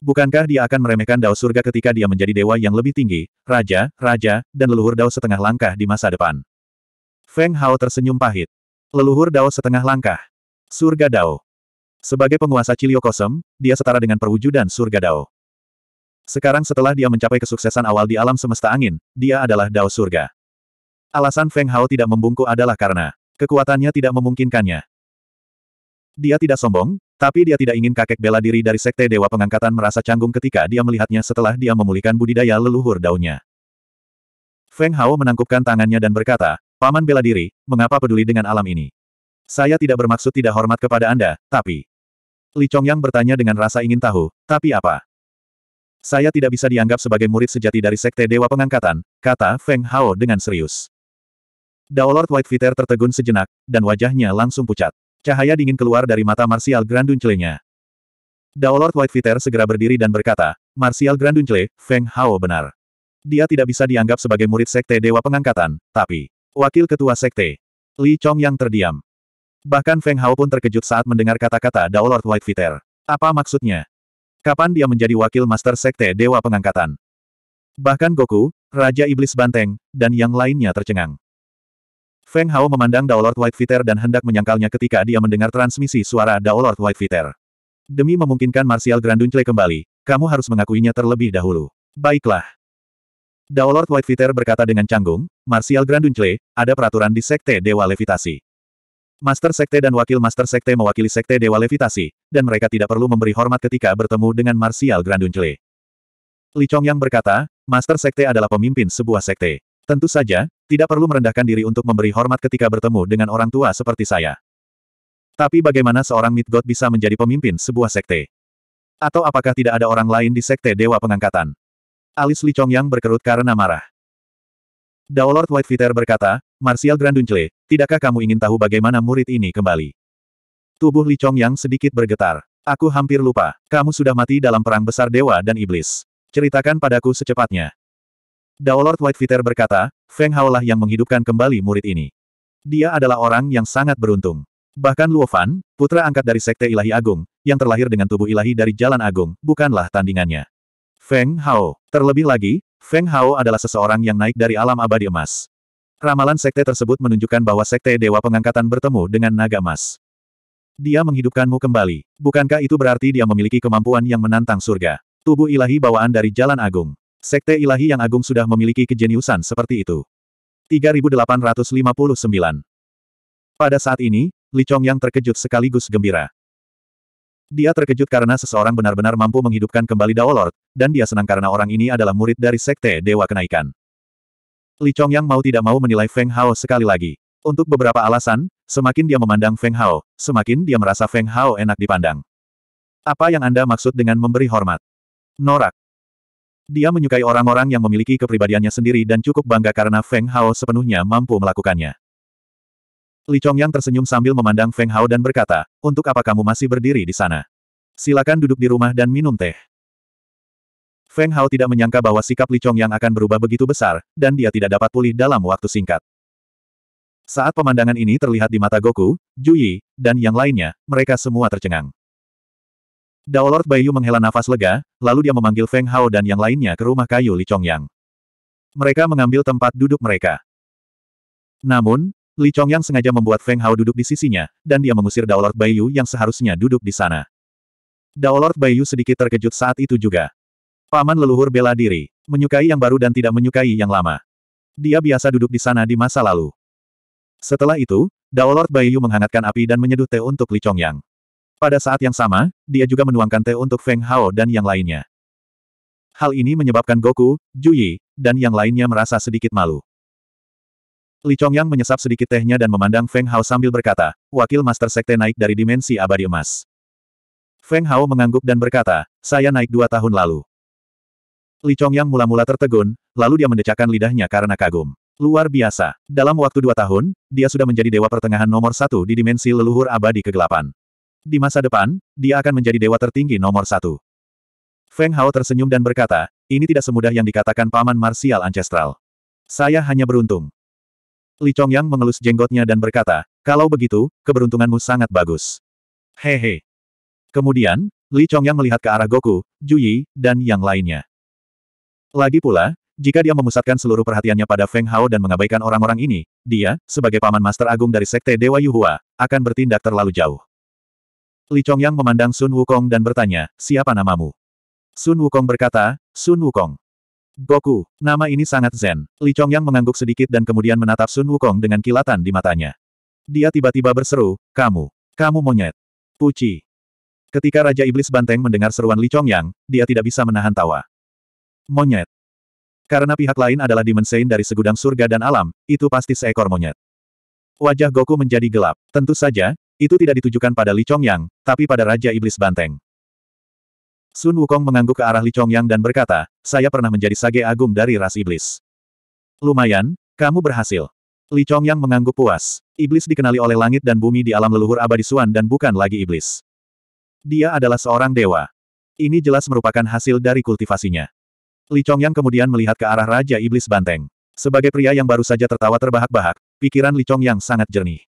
Bukankah dia akan meremehkan Dao Surga ketika dia menjadi dewa yang lebih tinggi, raja, raja, dan leluhur Dao setengah langkah di masa depan? Feng Hao tersenyum pahit. Leluhur Dao setengah langkah. Surga Dao. Sebagai penguasa Kosem, dia setara dengan perwujudan Surga Dao. Sekarang setelah dia mencapai kesuksesan awal di alam semesta angin, dia adalah Dao Surga. Alasan Feng Hao tidak membungkuk adalah karena kekuatannya tidak memungkinkannya. Dia tidak sombong, tapi dia tidak ingin kakek bela diri dari Sekte Dewa Pengangkatan merasa canggung ketika dia melihatnya setelah dia memulihkan budidaya leluhur daunnya. Feng Hao menangkupkan tangannya dan berkata, Paman bela diri, mengapa peduli dengan alam ini? Saya tidak bermaksud tidak hormat kepada Anda, tapi... Li Chongyang bertanya dengan rasa ingin tahu, tapi apa? Saya tidak bisa dianggap sebagai murid sejati dari Sekte Dewa Pengangkatan, kata Feng Hao dengan serius. Dao Lord White Whitefitter tertegun sejenak, dan wajahnya langsung pucat. Cahaya dingin keluar dari mata Martial Granduncle-nya. Dao Lord White Whitefitter segera berdiri dan berkata, Martial Granduncle, Feng Hao benar. Dia tidak bisa dianggap sebagai murid Sekte Dewa Pengangkatan, tapi... Wakil Ketua Sekte. Li Chong yang terdiam. Bahkan Feng Hao pun terkejut saat mendengar kata-kata Dao Lord White Viter. Apa maksudnya? Kapan dia menjadi wakil master sekte Dewa Pengangkatan? Bahkan Goku, Raja Iblis Banteng, dan yang lainnya tercengang. Feng Hao memandang Dao Lord White Viter dan hendak menyangkalnya ketika dia mendengar transmisi suara Dao Lord White Viter. Demi memungkinkan Martial Granduncle kembali, kamu harus mengakuinya terlebih dahulu. Baiklah. Dao Lord White Viter berkata dengan canggung, Martial Granduncle, ada peraturan di Sekte Dewa Levitasi. Master Sekte dan Wakil Master Sekte mewakili Sekte Dewa Levitasi, dan mereka tidak perlu memberi hormat ketika bertemu dengan Martial Granduncle. Li Chong yang berkata, Master Sekte adalah pemimpin sebuah sekte. Tentu saja, tidak perlu merendahkan diri untuk memberi hormat ketika bertemu dengan orang tua seperti saya. Tapi bagaimana seorang Mid God bisa menjadi pemimpin sebuah sekte? Atau apakah tidak ada orang lain di sekte Dewa Pengangkatan? Alis Li Chong yang berkerut karena marah. White Whitefitter berkata, Martial Granduncle, tidakkah kamu ingin tahu bagaimana murid ini kembali? Tubuh Li Chong yang sedikit bergetar. Aku hampir lupa, kamu sudah mati dalam perang besar dewa dan iblis. Ceritakan padaku secepatnya. White Whitefitter berkata, Feng Hao lah yang menghidupkan kembali murid ini. Dia adalah orang yang sangat beruntung. Bahkan Luofan, putra angkat dari Sekte Ilahi Agung, yang terlahir dengan tubuh ilahi dari Jalan Agung, bukanlah tandingannya. Feng Hao. Terlebih lagi, Feng Hao adalah seseorang yang naik dari alam abadi emas. Ramalan sekte tersebut menunjukkan bahwa sekte Dewa Pengangkatan bertemu dengan naga emas. Dia menghidupkanmu kembali. Bukankah itu berarti dia memiliki kemampuan yang menantang surga? Tubuh ilahi bawaan dari Jalan Agung. Sekte ilahi yang agung sudah memiliki kejeniusan seperti itu. 3859 Pada saat ini, Li Chong yang terkejut sekaligus gembira. Dia terkejut karena seseorang benar-benar mampu menghidupkan kembali Dao Lord, dan dia senang karena orang ini adalah murid dari Sekte Dewa Kenaikan. Li Chong yang mau tidak mau menilai Feng Hao sekali lagi. Untuk beberapa alasan, semakin dia memandang Feng Hao, semakin dia merasa Feng Hao enak dipandang. Apa yang Anda maksud dengan memberi hormat? Norak. Dia menyukai orang-orang yang memiliki kepribadiannya sendiri dan cukup bangga karena Feng Hao sepenuhnya mampu melakukannya. Li Chongyang tersenyum sambil memandang Feng Hao dan berkata, untuk apa kamu masih berdiri di sana? Silakan duduk di rumah dan minum teh. Feng Hao tidak menyangka bahwa sikap Li Chongyang akan berubah begitu besar, dan dia tidak dapat pulih dalam waktu singkat. Saat pemandangan ini terlihat di mata Goku, Juyi, dan yang lainnya, mereka semua tercengang. Dao Lord Baiyu menghela nafas lega, lalu dia memanggil Feng Hao dan yang lainnya ke rumah kayu Li Chongyang. Mereka mengambil tempat duduk mereka. Namun, Li Chongyang sengaja membuat Feng Hao duduk di sisinya, dan dia mengusir Daolord Baiyu yang seharusnya duduk di sana. Daolord Baiyu sedikit terkejut saat itu juga. Paman leluhur bela diri, menyukai yang baru dan tidak menyukai yang lama. Dia biasa duduk di sana di masa lalu. Setelah itu, Daolord Baiyu menghangatkan api dan menyeduh teh untuk Li Chongyang. Pada saat yang sama, dia juga menuangkan teh untuk Feng Hao dan yang lainnya. Hal ini menyebabkan Goku, Juyi, dan yang lainnya merasa sedikit malu. Li Chongyang menyesap sedikit tehnya dan memandang Feng Hao sambil berkata, wakil Master Sekte naik dari dimensi abadi emas. Feng Hao mengangguk dan berkata, saya naik dua tahun lalu. Li Chongyang mula-mula tertegun, lalu dia mendecakkan lidahnya karena kagum. Luar biasa. Dalam waktu dua tahun, dia sudah menjadi dewa pertengahan nomor satu di dimensi leluhur abadi kegelapan. Di masa depan, dia akan menjadi dewa tertinggi nomor satu. Feng Hao tersenyum dan berkata, ini tidak semudah yang dikatakan paman marsial ancestral. Saya hanya beruntung. Li Chongyang mengelus jenggotnya dan berkata, kalau begitu, keberuntunganmu sangat bagus. Hehe. Kemudian, Li Chongyang melihat ke arah Goku, Juyi, dan yang lainnya. Lagi pula, jika dia memusatkan seluruh perhatiannya pada Feng Hao dan mengabaikan orang-orang ini, dia, sebagai paman master agung dari Sekte Dewa Yuhua, akan bertindak terlalu jauh. Li Chongyang memandang Sun Wukong dan bertanya, siapa namamu? Sun Wukong berkata, Sun Wukong. Goku, nama ini sangat zen. Li Chongyang mengangguk sedikit dan kemudian menatap Sun Wukong dengan kilatan di matanya. Dia tiba-tiba berseru, kamu, kamu monyet. Puci. Ketika Raja Iblis Banteng mendengar seruan Li Chongyang, dia tidak bisa menahan tawa. Monyet. Karena pihak lain adalah dimensain dari segudang surga dan alam, itu pasti seekor monyet. Wajah Goku menjadi gelap. Tentu saja, itu tidak ditujukan pada Li Chongyang, tapi pada Raja Iblis Banteng. Sun Wukong mengangguk ke arah Li Chongyang dan berkata, saya pernah menjadi sage agung dari ras iblis. Lumayan, kamu berhasil. Li Chongyang mengangguk puas. Iblis dikenali oleh langit dan bumi di alam leluhur abadi Suan dan bukan lagi iblis. Dia adalah seorang dewa. Ini jelas merupakan hasil dari kultivasinya. Li Chongyang kemudian melihat ke arah Raja Iblis Banteng. Sebagai pria yang baru saja tertawa terbahak-bahak, pikiran Li Chongyang sangat jernih.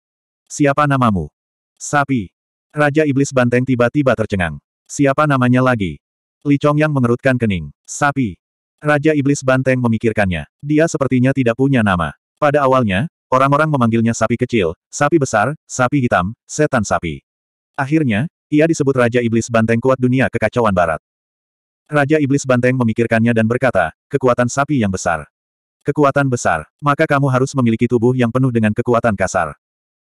Siapa namamu? Sapi. Raja Iblis Banteng tiba-tiba tercengang. Siapa namanya lagi? Li Chong yang mengerutkan kening. Sapi. Raja Iblis Banteng memikirkannya. Dia sepertinya tidak punya nama. Pada awalnya, orang-orang memanggilnya sapi kecil, sapi besar, sapi hitam, setan sapi. Akhirnya, ia disebut Raja Iblis Banteng kuat dunia kekacauan barat. Raja Iblis Banteng memikirkannya dan berkata, kekuatan sapi yang besar. Kekuatan besar, maka kamu harus memiliki tubuh yang penuh dengan kekuatan kasar.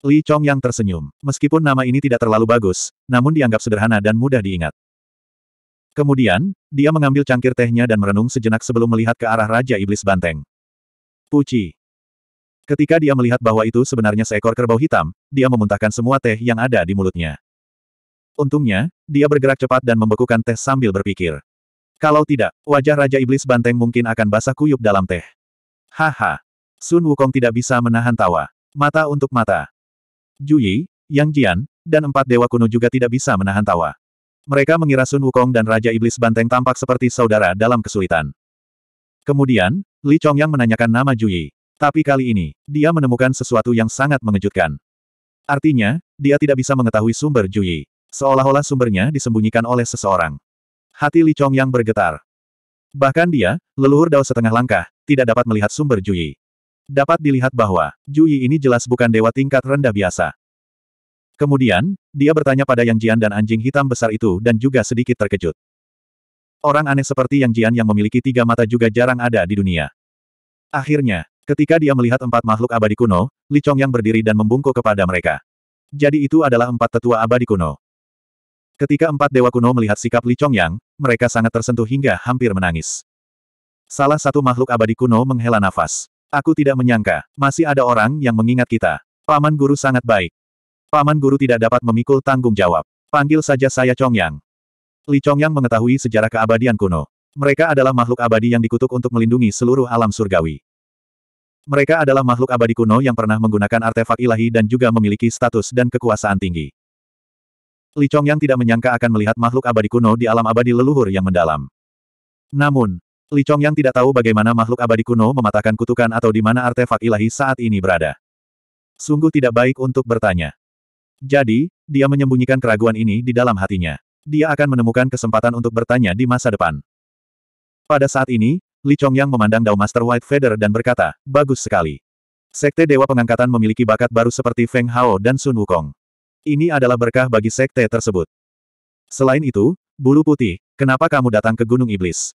Li Chong yang tersenyum. Meskipun nama ini tidak terlalu bagus, namun dianggap sederhana dan mudah diingat. Kemudian, dia mengambil cangkir tehnya dan merenung sejenak sebelum melihat ke arah Raja Iblis Banteng. Puci. Ketika dia melihat bahwa itu sebenarnya seekor kerbau hitam, dia memuntahkan semua teh yang ada di mulutnya. Untungnya, dia bergerak cepat dan membekukan teh sambil berpikir. Kalau tidak, wajah Raja Iblis Banteng mungkin akan basah kuyup dalam teh. Haha. Sun Wukong tidak bisa menahan tawa. Mata untuk mata. Juyi, Yang Jian, dan empat dewa kuno juga tidak bisa menahan tawa. Mereka mengira Sun Wukong dan Raja Iblis Banteng tampak seperti saudara dalam kesulitan. Kemudian, Li Chong yang menanyakan nama Juyi. Tapi kali ini, dia menemukan sesuatu yang sangat mengejutkan. Artinya, dia tidak bisa mengetahui sumber Juyi. Seolah-olah sumbernya disembunyikan oleh seseorang. Hati Li Chong yang bergetar. Bahkan dia, leluhur dao setengah langkah, tidak dapat melihat sumber Juyi. Dapat dilihat bahwa, Jui ini jelas bukan dewa tingkat rendah biasa. Kemudian, dia bertanya pada Yang Jian dan anjing hitam besar itu dan juga sedikit terkejut. Orang aneh seperti Yang Jian yang memiliki tiga mata juga jarang ada di dunia. Akhirnya, ketika dia melihat empat makhluk abadi kuno, Li Chong yang berdiri dan membungkuk kepada mereka. Jadi itu adalah empat tetua abadi kuno. Ketika empat dewa kuno melihat sikap Li Chong yang, mereka sangat tersentuh hingga hampir menangis. Salah satu makhluk abadi kuno menghela nafas. Aku tidak menyangka, masih ada orang yang mengingat kita. Paman guru sangat baik. Paman guru tidak dapat memikul tanggung jawab. Panggil saja saya Chong Yang. Li Chong Yang mengetahui sejarah keabadian kuno. Mereka adalah makhluk abadi yang dikutuk untuk melindungi seluruh alam surgawi. Mereka adalah makhluk abadi kuno yang pernah menggunakan artefak ilahi dan juga memiliki status dan kekuasaan tinggi. Li Chong Yang tidak menyangka akan melihat makhluk abadi kuno di alam abadi leluhur yang mendalam. Namun, Li Chong yang tidak tahu bagaimana makhluk abadi kuno mematahkan kutukan atau di mana artefak ilahi saat ini berada. Sungguh tidak baik untuk bertanya. Jadi, dia menyembunyikan keraguan ini di dalam hatinya. Dia akan menemukan kesempatan untuk bertanya di masa depan. Pada saat ini, Li Chong yang memandang Dao Master White Feather dan berkata, bagus sekali. Sekte Dewa Pengangkatan memiliki bakat baru seperti Feng Hao dan Sun Wukong. Ini adalah berkah bagi sekte tersebut. Selain itu, bulu putih, kenapa kamu datang ke Gunung Iblis?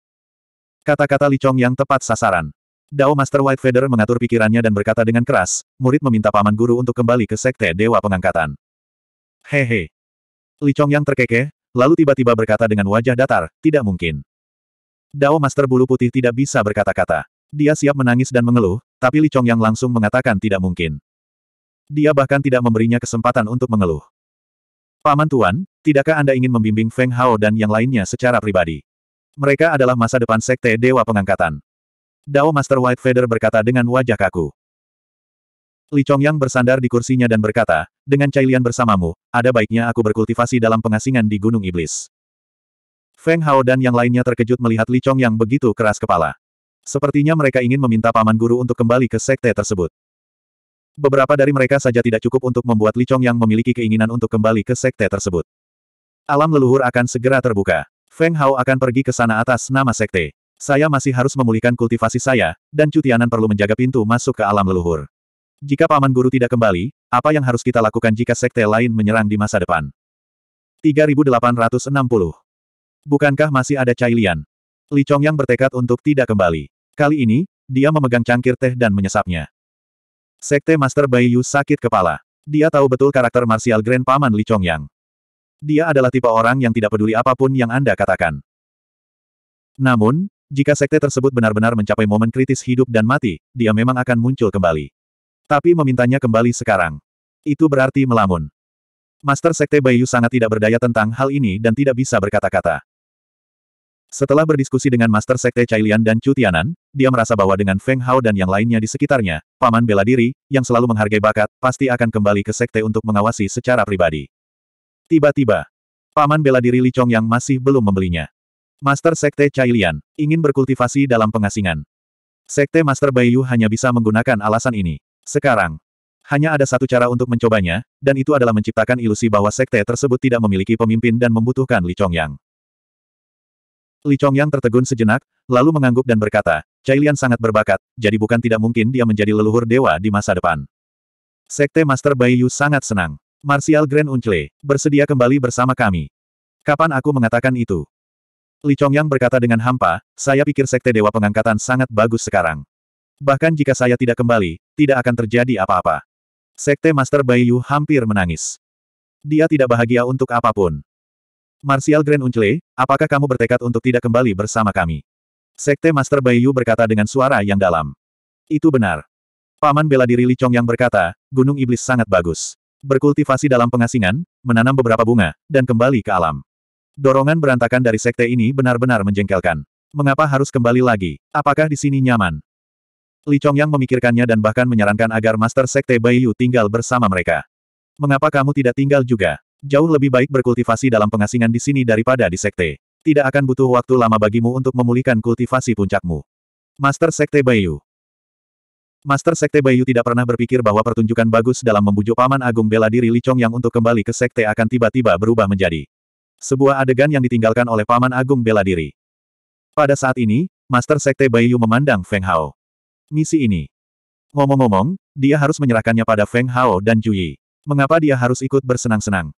Kata-kata Li Chong yang tepat sasaran. Dao Master White Feather mengatur pikirannya dan berkata dengan keras, murid meminta paman guru untuk kembali ke sekte Dewa Pengangkatan. Hehe. Li Chong yang terkekeh, lalu tiba-tiba berkata dengan wajah datar, tidak mungkin. Dao Master Bulu Putih tidak bisa berkata-kata. Dia siap menangis dan mengeluh, tapi Li Chong yang langsung mengatakan tidak mungkin. Dia bahkan tidak memberinya kesempatan untuk mengeluh. Paman Tuan, tidakkah Anda ingin membimbing Feng Hao dan yang lainnya secara pribadi? Mereka adalah masa depan Sekte Dewa Pengangkatan. Dao Master White Feather berkata dengan wajah kaku. Li Chongyang bersandar di kursinya dan berkata, dengan Cailian bersamamu, ada baiknya aku berkultivasi dalam pengasingan di Gunung Iblis. Feng Hao dan yang lainnya terkejut melihat Li Chongyang begitu keras kepala. Sepertinya mereka ingin meminta Paman Guru untuk kembali ke sekte tersebut. Beberapa dari mereka saja tidak cukup untuk membuat Li Chongyang memiliki keinginan untuk kembali ke sekte tersebut. Alam leluhur akan segera terbuka. Feng Hao akan pergi ke sana atas nama sekte. Saya masih harus memulihkan kultivasi saya, dan Cutianan perlu menjaga pintu masuk ke alam leluhur. Jika Paman Guru tidak kembali, apa yang harus kita lakukan jika sekte lain menyerang di masa depan? 3860. Bukankah masih ada Cailian? Li Chong yang bertekad untuk tidak kembali. Kali ini, dia memegang cangkir teh dan menyesapnya. Sekte Master Bai Yu sakit kepala. Dia tahu betul karakter marsial Grand Paman Li Chong yang dia adalah tipe orang yang tidak peduli apapun yang Anda katakan. Namun, jika sekte tersebut benar-benar mencapai momen kritis hidup dan mati, dia memang akan muncul kembali. Tapi memintanya kembali sekarang. Itu berarti melamun. Master Sekte Bayu sangat tidak berdaya tentang hal ini dan tidak bisa berkata-kata. Setelah berdiskusi dengan Master Sekte Cailian dan Cutianan, dia merasa bahwa dengan Feng Hao dan yang lainnya di sekitarnya, paman bela diri, yang selalu menghargai bakat, pasti akan kembali ke Sekte untuk mengawasi secara pribadi. Tiba-tiba, paman bela diri Li Chong yang masih belum membelinya. Master Sekte Cai Lian, ingin berkultivasi dalam pengasingan. Sekte Master Bai Yu hanya bisa menggunakan alasan ini. Sekarang, hanya ada satu cara untuk mencobanya, dan itu adalah menciptakan ilusi bahwa sekte tersebut tidak memiliki pemimpin dan membutuhkan Li Chong Yang. Li Chong Yang tertegun sejenak, lalu mengangguk dan berkata, Cai Lian sangat berbakat, jadi bukan tidak mungkin dia menjadi leluhur dewa di masa depan. Sekte Master Bai Yu sangat senang. Martial Grand Uncle, bersedia kembali bersama kami. Kapan aku mengatakan itu? Li Chongyang berkata dengan hampa, saya pikir Sekte Dewa Pengangkatan sangat bagus sekarang. Bahkan jika saya tidak kembali, tidak akan terjadi apa-apa. Sekte Master Bayu hampir menangis. Dia tidak bahagia untuk apapun. Martial Grand Uncle, apakah kamu bertekad untuk tidak kembali bersama kami? Sekte Master Bayu berkata dengan suara yang dalam. Itu benar. Paman bela diri Li Chong yang berkata, Gunung Iblis sangat bagus. Berkultivasi dalam pengasingan, menanam beberapa bunga, dan kembali ke alam. Dorongan berantakan dari sekte ini benar-benar menjengkelkan. Mengapa harus kembali lagi? Apakah di sini nyaman? Li Chongyang memikirkannya dan bahkan menyarankan agar Master Sekte Baiyu tinggal bersama mereka. Mengapa kamu tidak tinggal juga? Jauh lebih baik berkultivasi dalam pengasingan di sini daripada di sekte. Tidak akan butuh waktu lama bagimu untuk memulihkan kultivasi puncakmu. Master Sekte Baiyu, Master Sekte Bayu tidak pernah berpikir bahwa pertunjukan bagus dalam membujuk Paman Agung bela diri Li Chong yang untuk kembali ke Sekte akan tiba-tiba berubah menjadi sebuah adegan yang ditinggalkan oleh Paman Agung bela diri. Pada saat ini, Master Sekte Bayu memandang Feng Hao. Misi ini. Ngomong-ngomong, dia harus menyerahkannya pada Feng Hao dan Yi. Mengapa dia harus ikut bersenang-senang?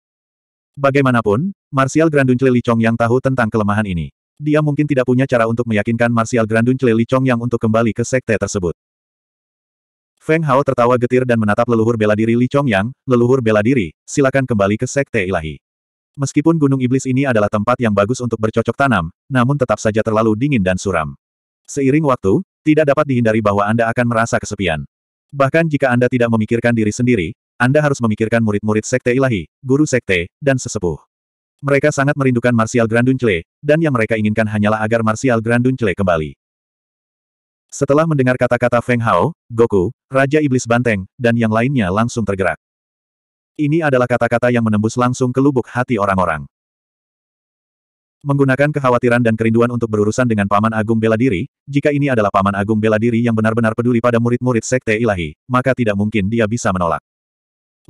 Bagaimanapun, Martial Granduncle Li Chong yang tahu tentang kelemahan ini. Dia mungkin tidak punya cara untuk meyakinkan Martial Granduncle Li Chong yang untuk kembali ke sekte tersebut. Feng Hao tertawa getir dan menatap leluhur bela diri Li Chongyang, leluhur bela diri, silakan kembali ke Sekte Ilahi. Meskipun Gunung Iblis ini adalah tempat yang bagus untuk bercocok tanam, namun tetap saja terlalu dingin dan suram. Seiring waktu, tidak dapat dihindari bahwa Anda akan merasa kesepian. Bahkan jika Anda tidak memikirkan diri sendiri, Anda harus memikirkan murid-murid Sekte Ilahi, guru Sekte, dan sesepuh. Mereka sangat merindukan Martial Grandunchle, dan yang mereka inginkan hanyalah agar Martial Grandunchle kembali. Setelah mendengar kata-kata Feng Hao, Goku, Raja Iblis Banteng, dan yang lainnya langsung tergerak. Ini adalah kata-kata yang menembus langsung ke lubuk hati orang-orang. Menggunakan kekhawatiran dan kerinduan untuk berurusan dengan Paman Agung Bela Diri, jika ini adalah Paman Agung Bela Diri yang benar-benar peduli pada murid-murid Sekte Ilahi, maka tidak mungkin dia bisa menolak.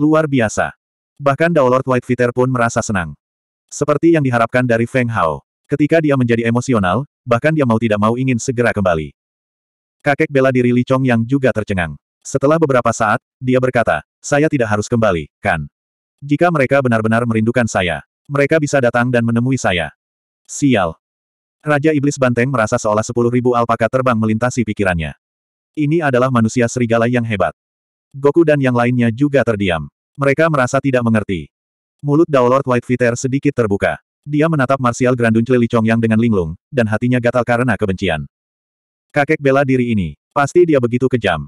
Luar biasa. Bahkan Daolord White Fitter pun merasa senang. Seperti yang diharapkan dari Feng Hao. Ketika dia menjadi emosional, bahkan dia mau tidak mau ingin segera kembali. Kakek bela diri Li Chong yang juga tercengang. Setelah beberapa saat, dia berkata, saya tidak harus kembali, kan? Jika mereka benar-benar merindukan saya, mereka bisa datang dan menemui saya. Sial. Raja Iblis Banteng merasa seolah sepuluh ribu alpaka terbang melintasi pikirannya. Ini adalah manusia serigala yang hebat. Goku dan yang lainnya juga terdiam. Mereka merasa tidak mengerti. Mulut Daolord White sedikit terbuka. Dia menatap Marsial Granduncle Li yang dengan linglung, dan hatinya gatal karena kebencian. Kakek bela diri ini, pasti dia begitu kejam.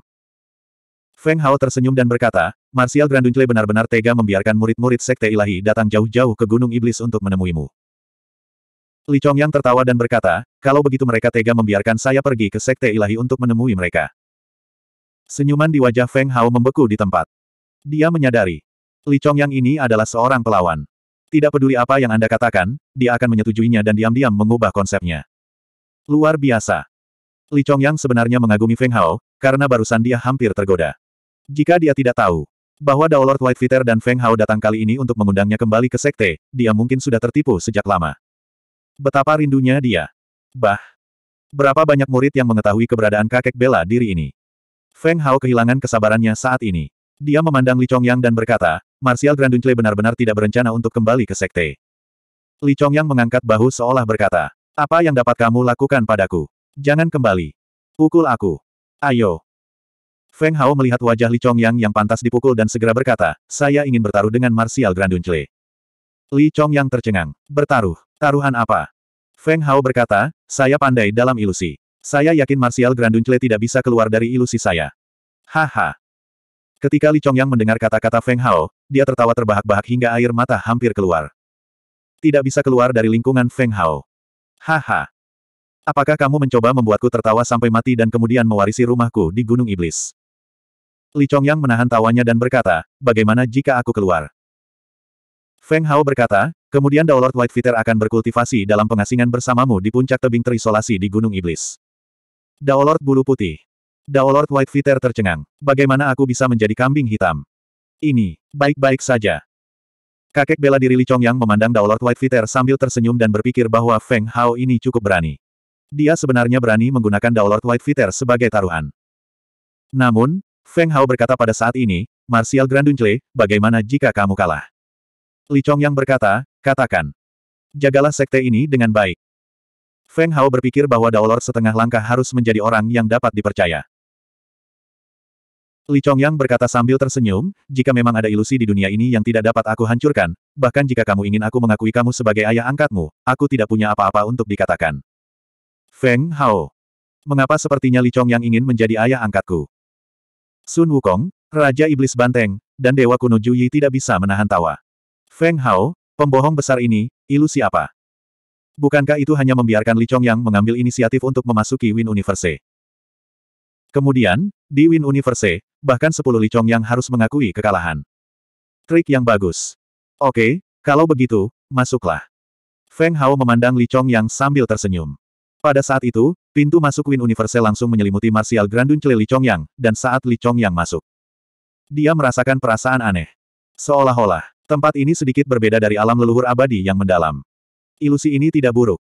Feng Hao tersenyum dan berkata, Martial Granduncle benar-benar tega membiarkan murid-murid sekte ilahi datang jauh-jauh ke Gunung Iblis untuk menemuimu. Li Chongyang tertawa dan berkata, kalau begitu mereka tega membiarkan saya pergi ke sekte ilahi untuk menemui mereka. Senyuman di wajah Feng Hao membeku di tempat. Dia menyadari, Li Chongyang ini adalah seorang pelawan. Tidak peduli apa yang Anda katakan, dia akan menyetujuinya dan diam-diam mengubah konsepnya. Luar biasa. Li Chongyang sebenarnya mengagumi Feng Hao, karena barusan dia hampir tergoda. Jika dia tidak tahu bahwa White Whitefitter dan Feng Hao datang kali ini untuk mengundangnya kembali ke sekte, dia mungkin sudah tertipu sejak lama. Betapa rindunya dia. Bah. Berapa banyak murid yang mengetahui keberadaan kakek bela diri ini? Feng Hao kehilangan kesabarannya saat ini. Dia memandang Li Chongyang dan berkata, Martial Granduncle benar-benar tidak berencana untuk kembali ke sekte. Li Chongyang mengangkat bahu seolah berkata, apa yang dapat kamu lakukan padaku? Jangan kembali. Pukul aku. Ayo. Feng Hao melihat wajah Li Chongyang yang pantas dipukul dan segera berkata, saya ingin bertaruh dengan Martial Granduncle. Li Chongyang tercengang. Bertaruh. Taruhan apa? Feng Hao berkata, saya pandai dalam ilusi. Saya yakin Martial Granduncle tidak bisa keluar dari ilusi saya. Haha. Ketika Li Chongyang mendengar kata-kata Feng Hao, dia tertawa terbahak-bahak hingga air mata hampir keluar. Tidak bisa keluar dari lingkungan Feng Hao. Haha. Apakah kamu mencoba membuatku tertawa sampai mati dan kemudian mewarisi rumahku di Gunung Iblis? Li Chongyang menahan tawanya dan berkata, bagaimana jika aku keluar? Feng Hao berkata, kemudian White Whitefitter akan berkultivasi dalam pengasingan bersamamu di puncak tebing terisolasi di Gunung Iblis. Daolord Bulu Putih. White Whitefitter tercengang. Bagaimana aku bisa menjadi kambing hitam? Ini, baik-baik saja. Kakek bela diri Li Chongyang memandang White Whitefitter sambil tersenyum dan berpikir bahwa Feng Hao ini cukup berani. Dia sebenarnya berani menggunakan White Whitefitter sebagai taruhan. Namun, Feng Hao berkata pada saat ini, Martial Granduncle, bagaimana jika kamu kalah? Li Chong yang berkata, katakan. Jagalah sekte ini dengan baik. Feng Hao berpikir bahwa Daulat setengah langkah harus menjadi orang yang dapat dipercaya. Li Chong yang berkata sambil tersenyum, jika memang ada ilusi di dunia ini yang tidak dapat aku hancurkan, bahkan jika kamu ingin aku mengakui kamu sebagai ayah angkatmu, aku tidak punya apa-apa untuk dikatakan. Feng Hao. Mengapa sepertinya Li Chong yang ingin menjadi ayah angkatku? Sun Wukong, Raja Iblis Banteng, dan Dewa Kuno Juyi tidak bisa menahan tawa. Feng Hao, pembohong besar ini, ilusi apa? Bukankah itu hanya membiarkan Li Chong yang mengambil inisiatif untuk memasuki Win Universe? Kemudian, di Win Universe, bahkan sepuluh Li Chong yang harus mengakui kekalahan. Trik yang bagus. Oke, kalau begitu, masuklah. Feng Hao memandang Li Chong yang sambil tersenyum. Pada saat itu, pintu masuk Win Universal langsung menyelimuti Martial Granduncle Li Chongyang, dan saat Li Chongyang masuk. Dia merasakan perasaan aneh. Seolah-olah, tempat ini sedikit berbeda dari alam leluhur abadi yang mendalam. Ilusi ini tidak buruk.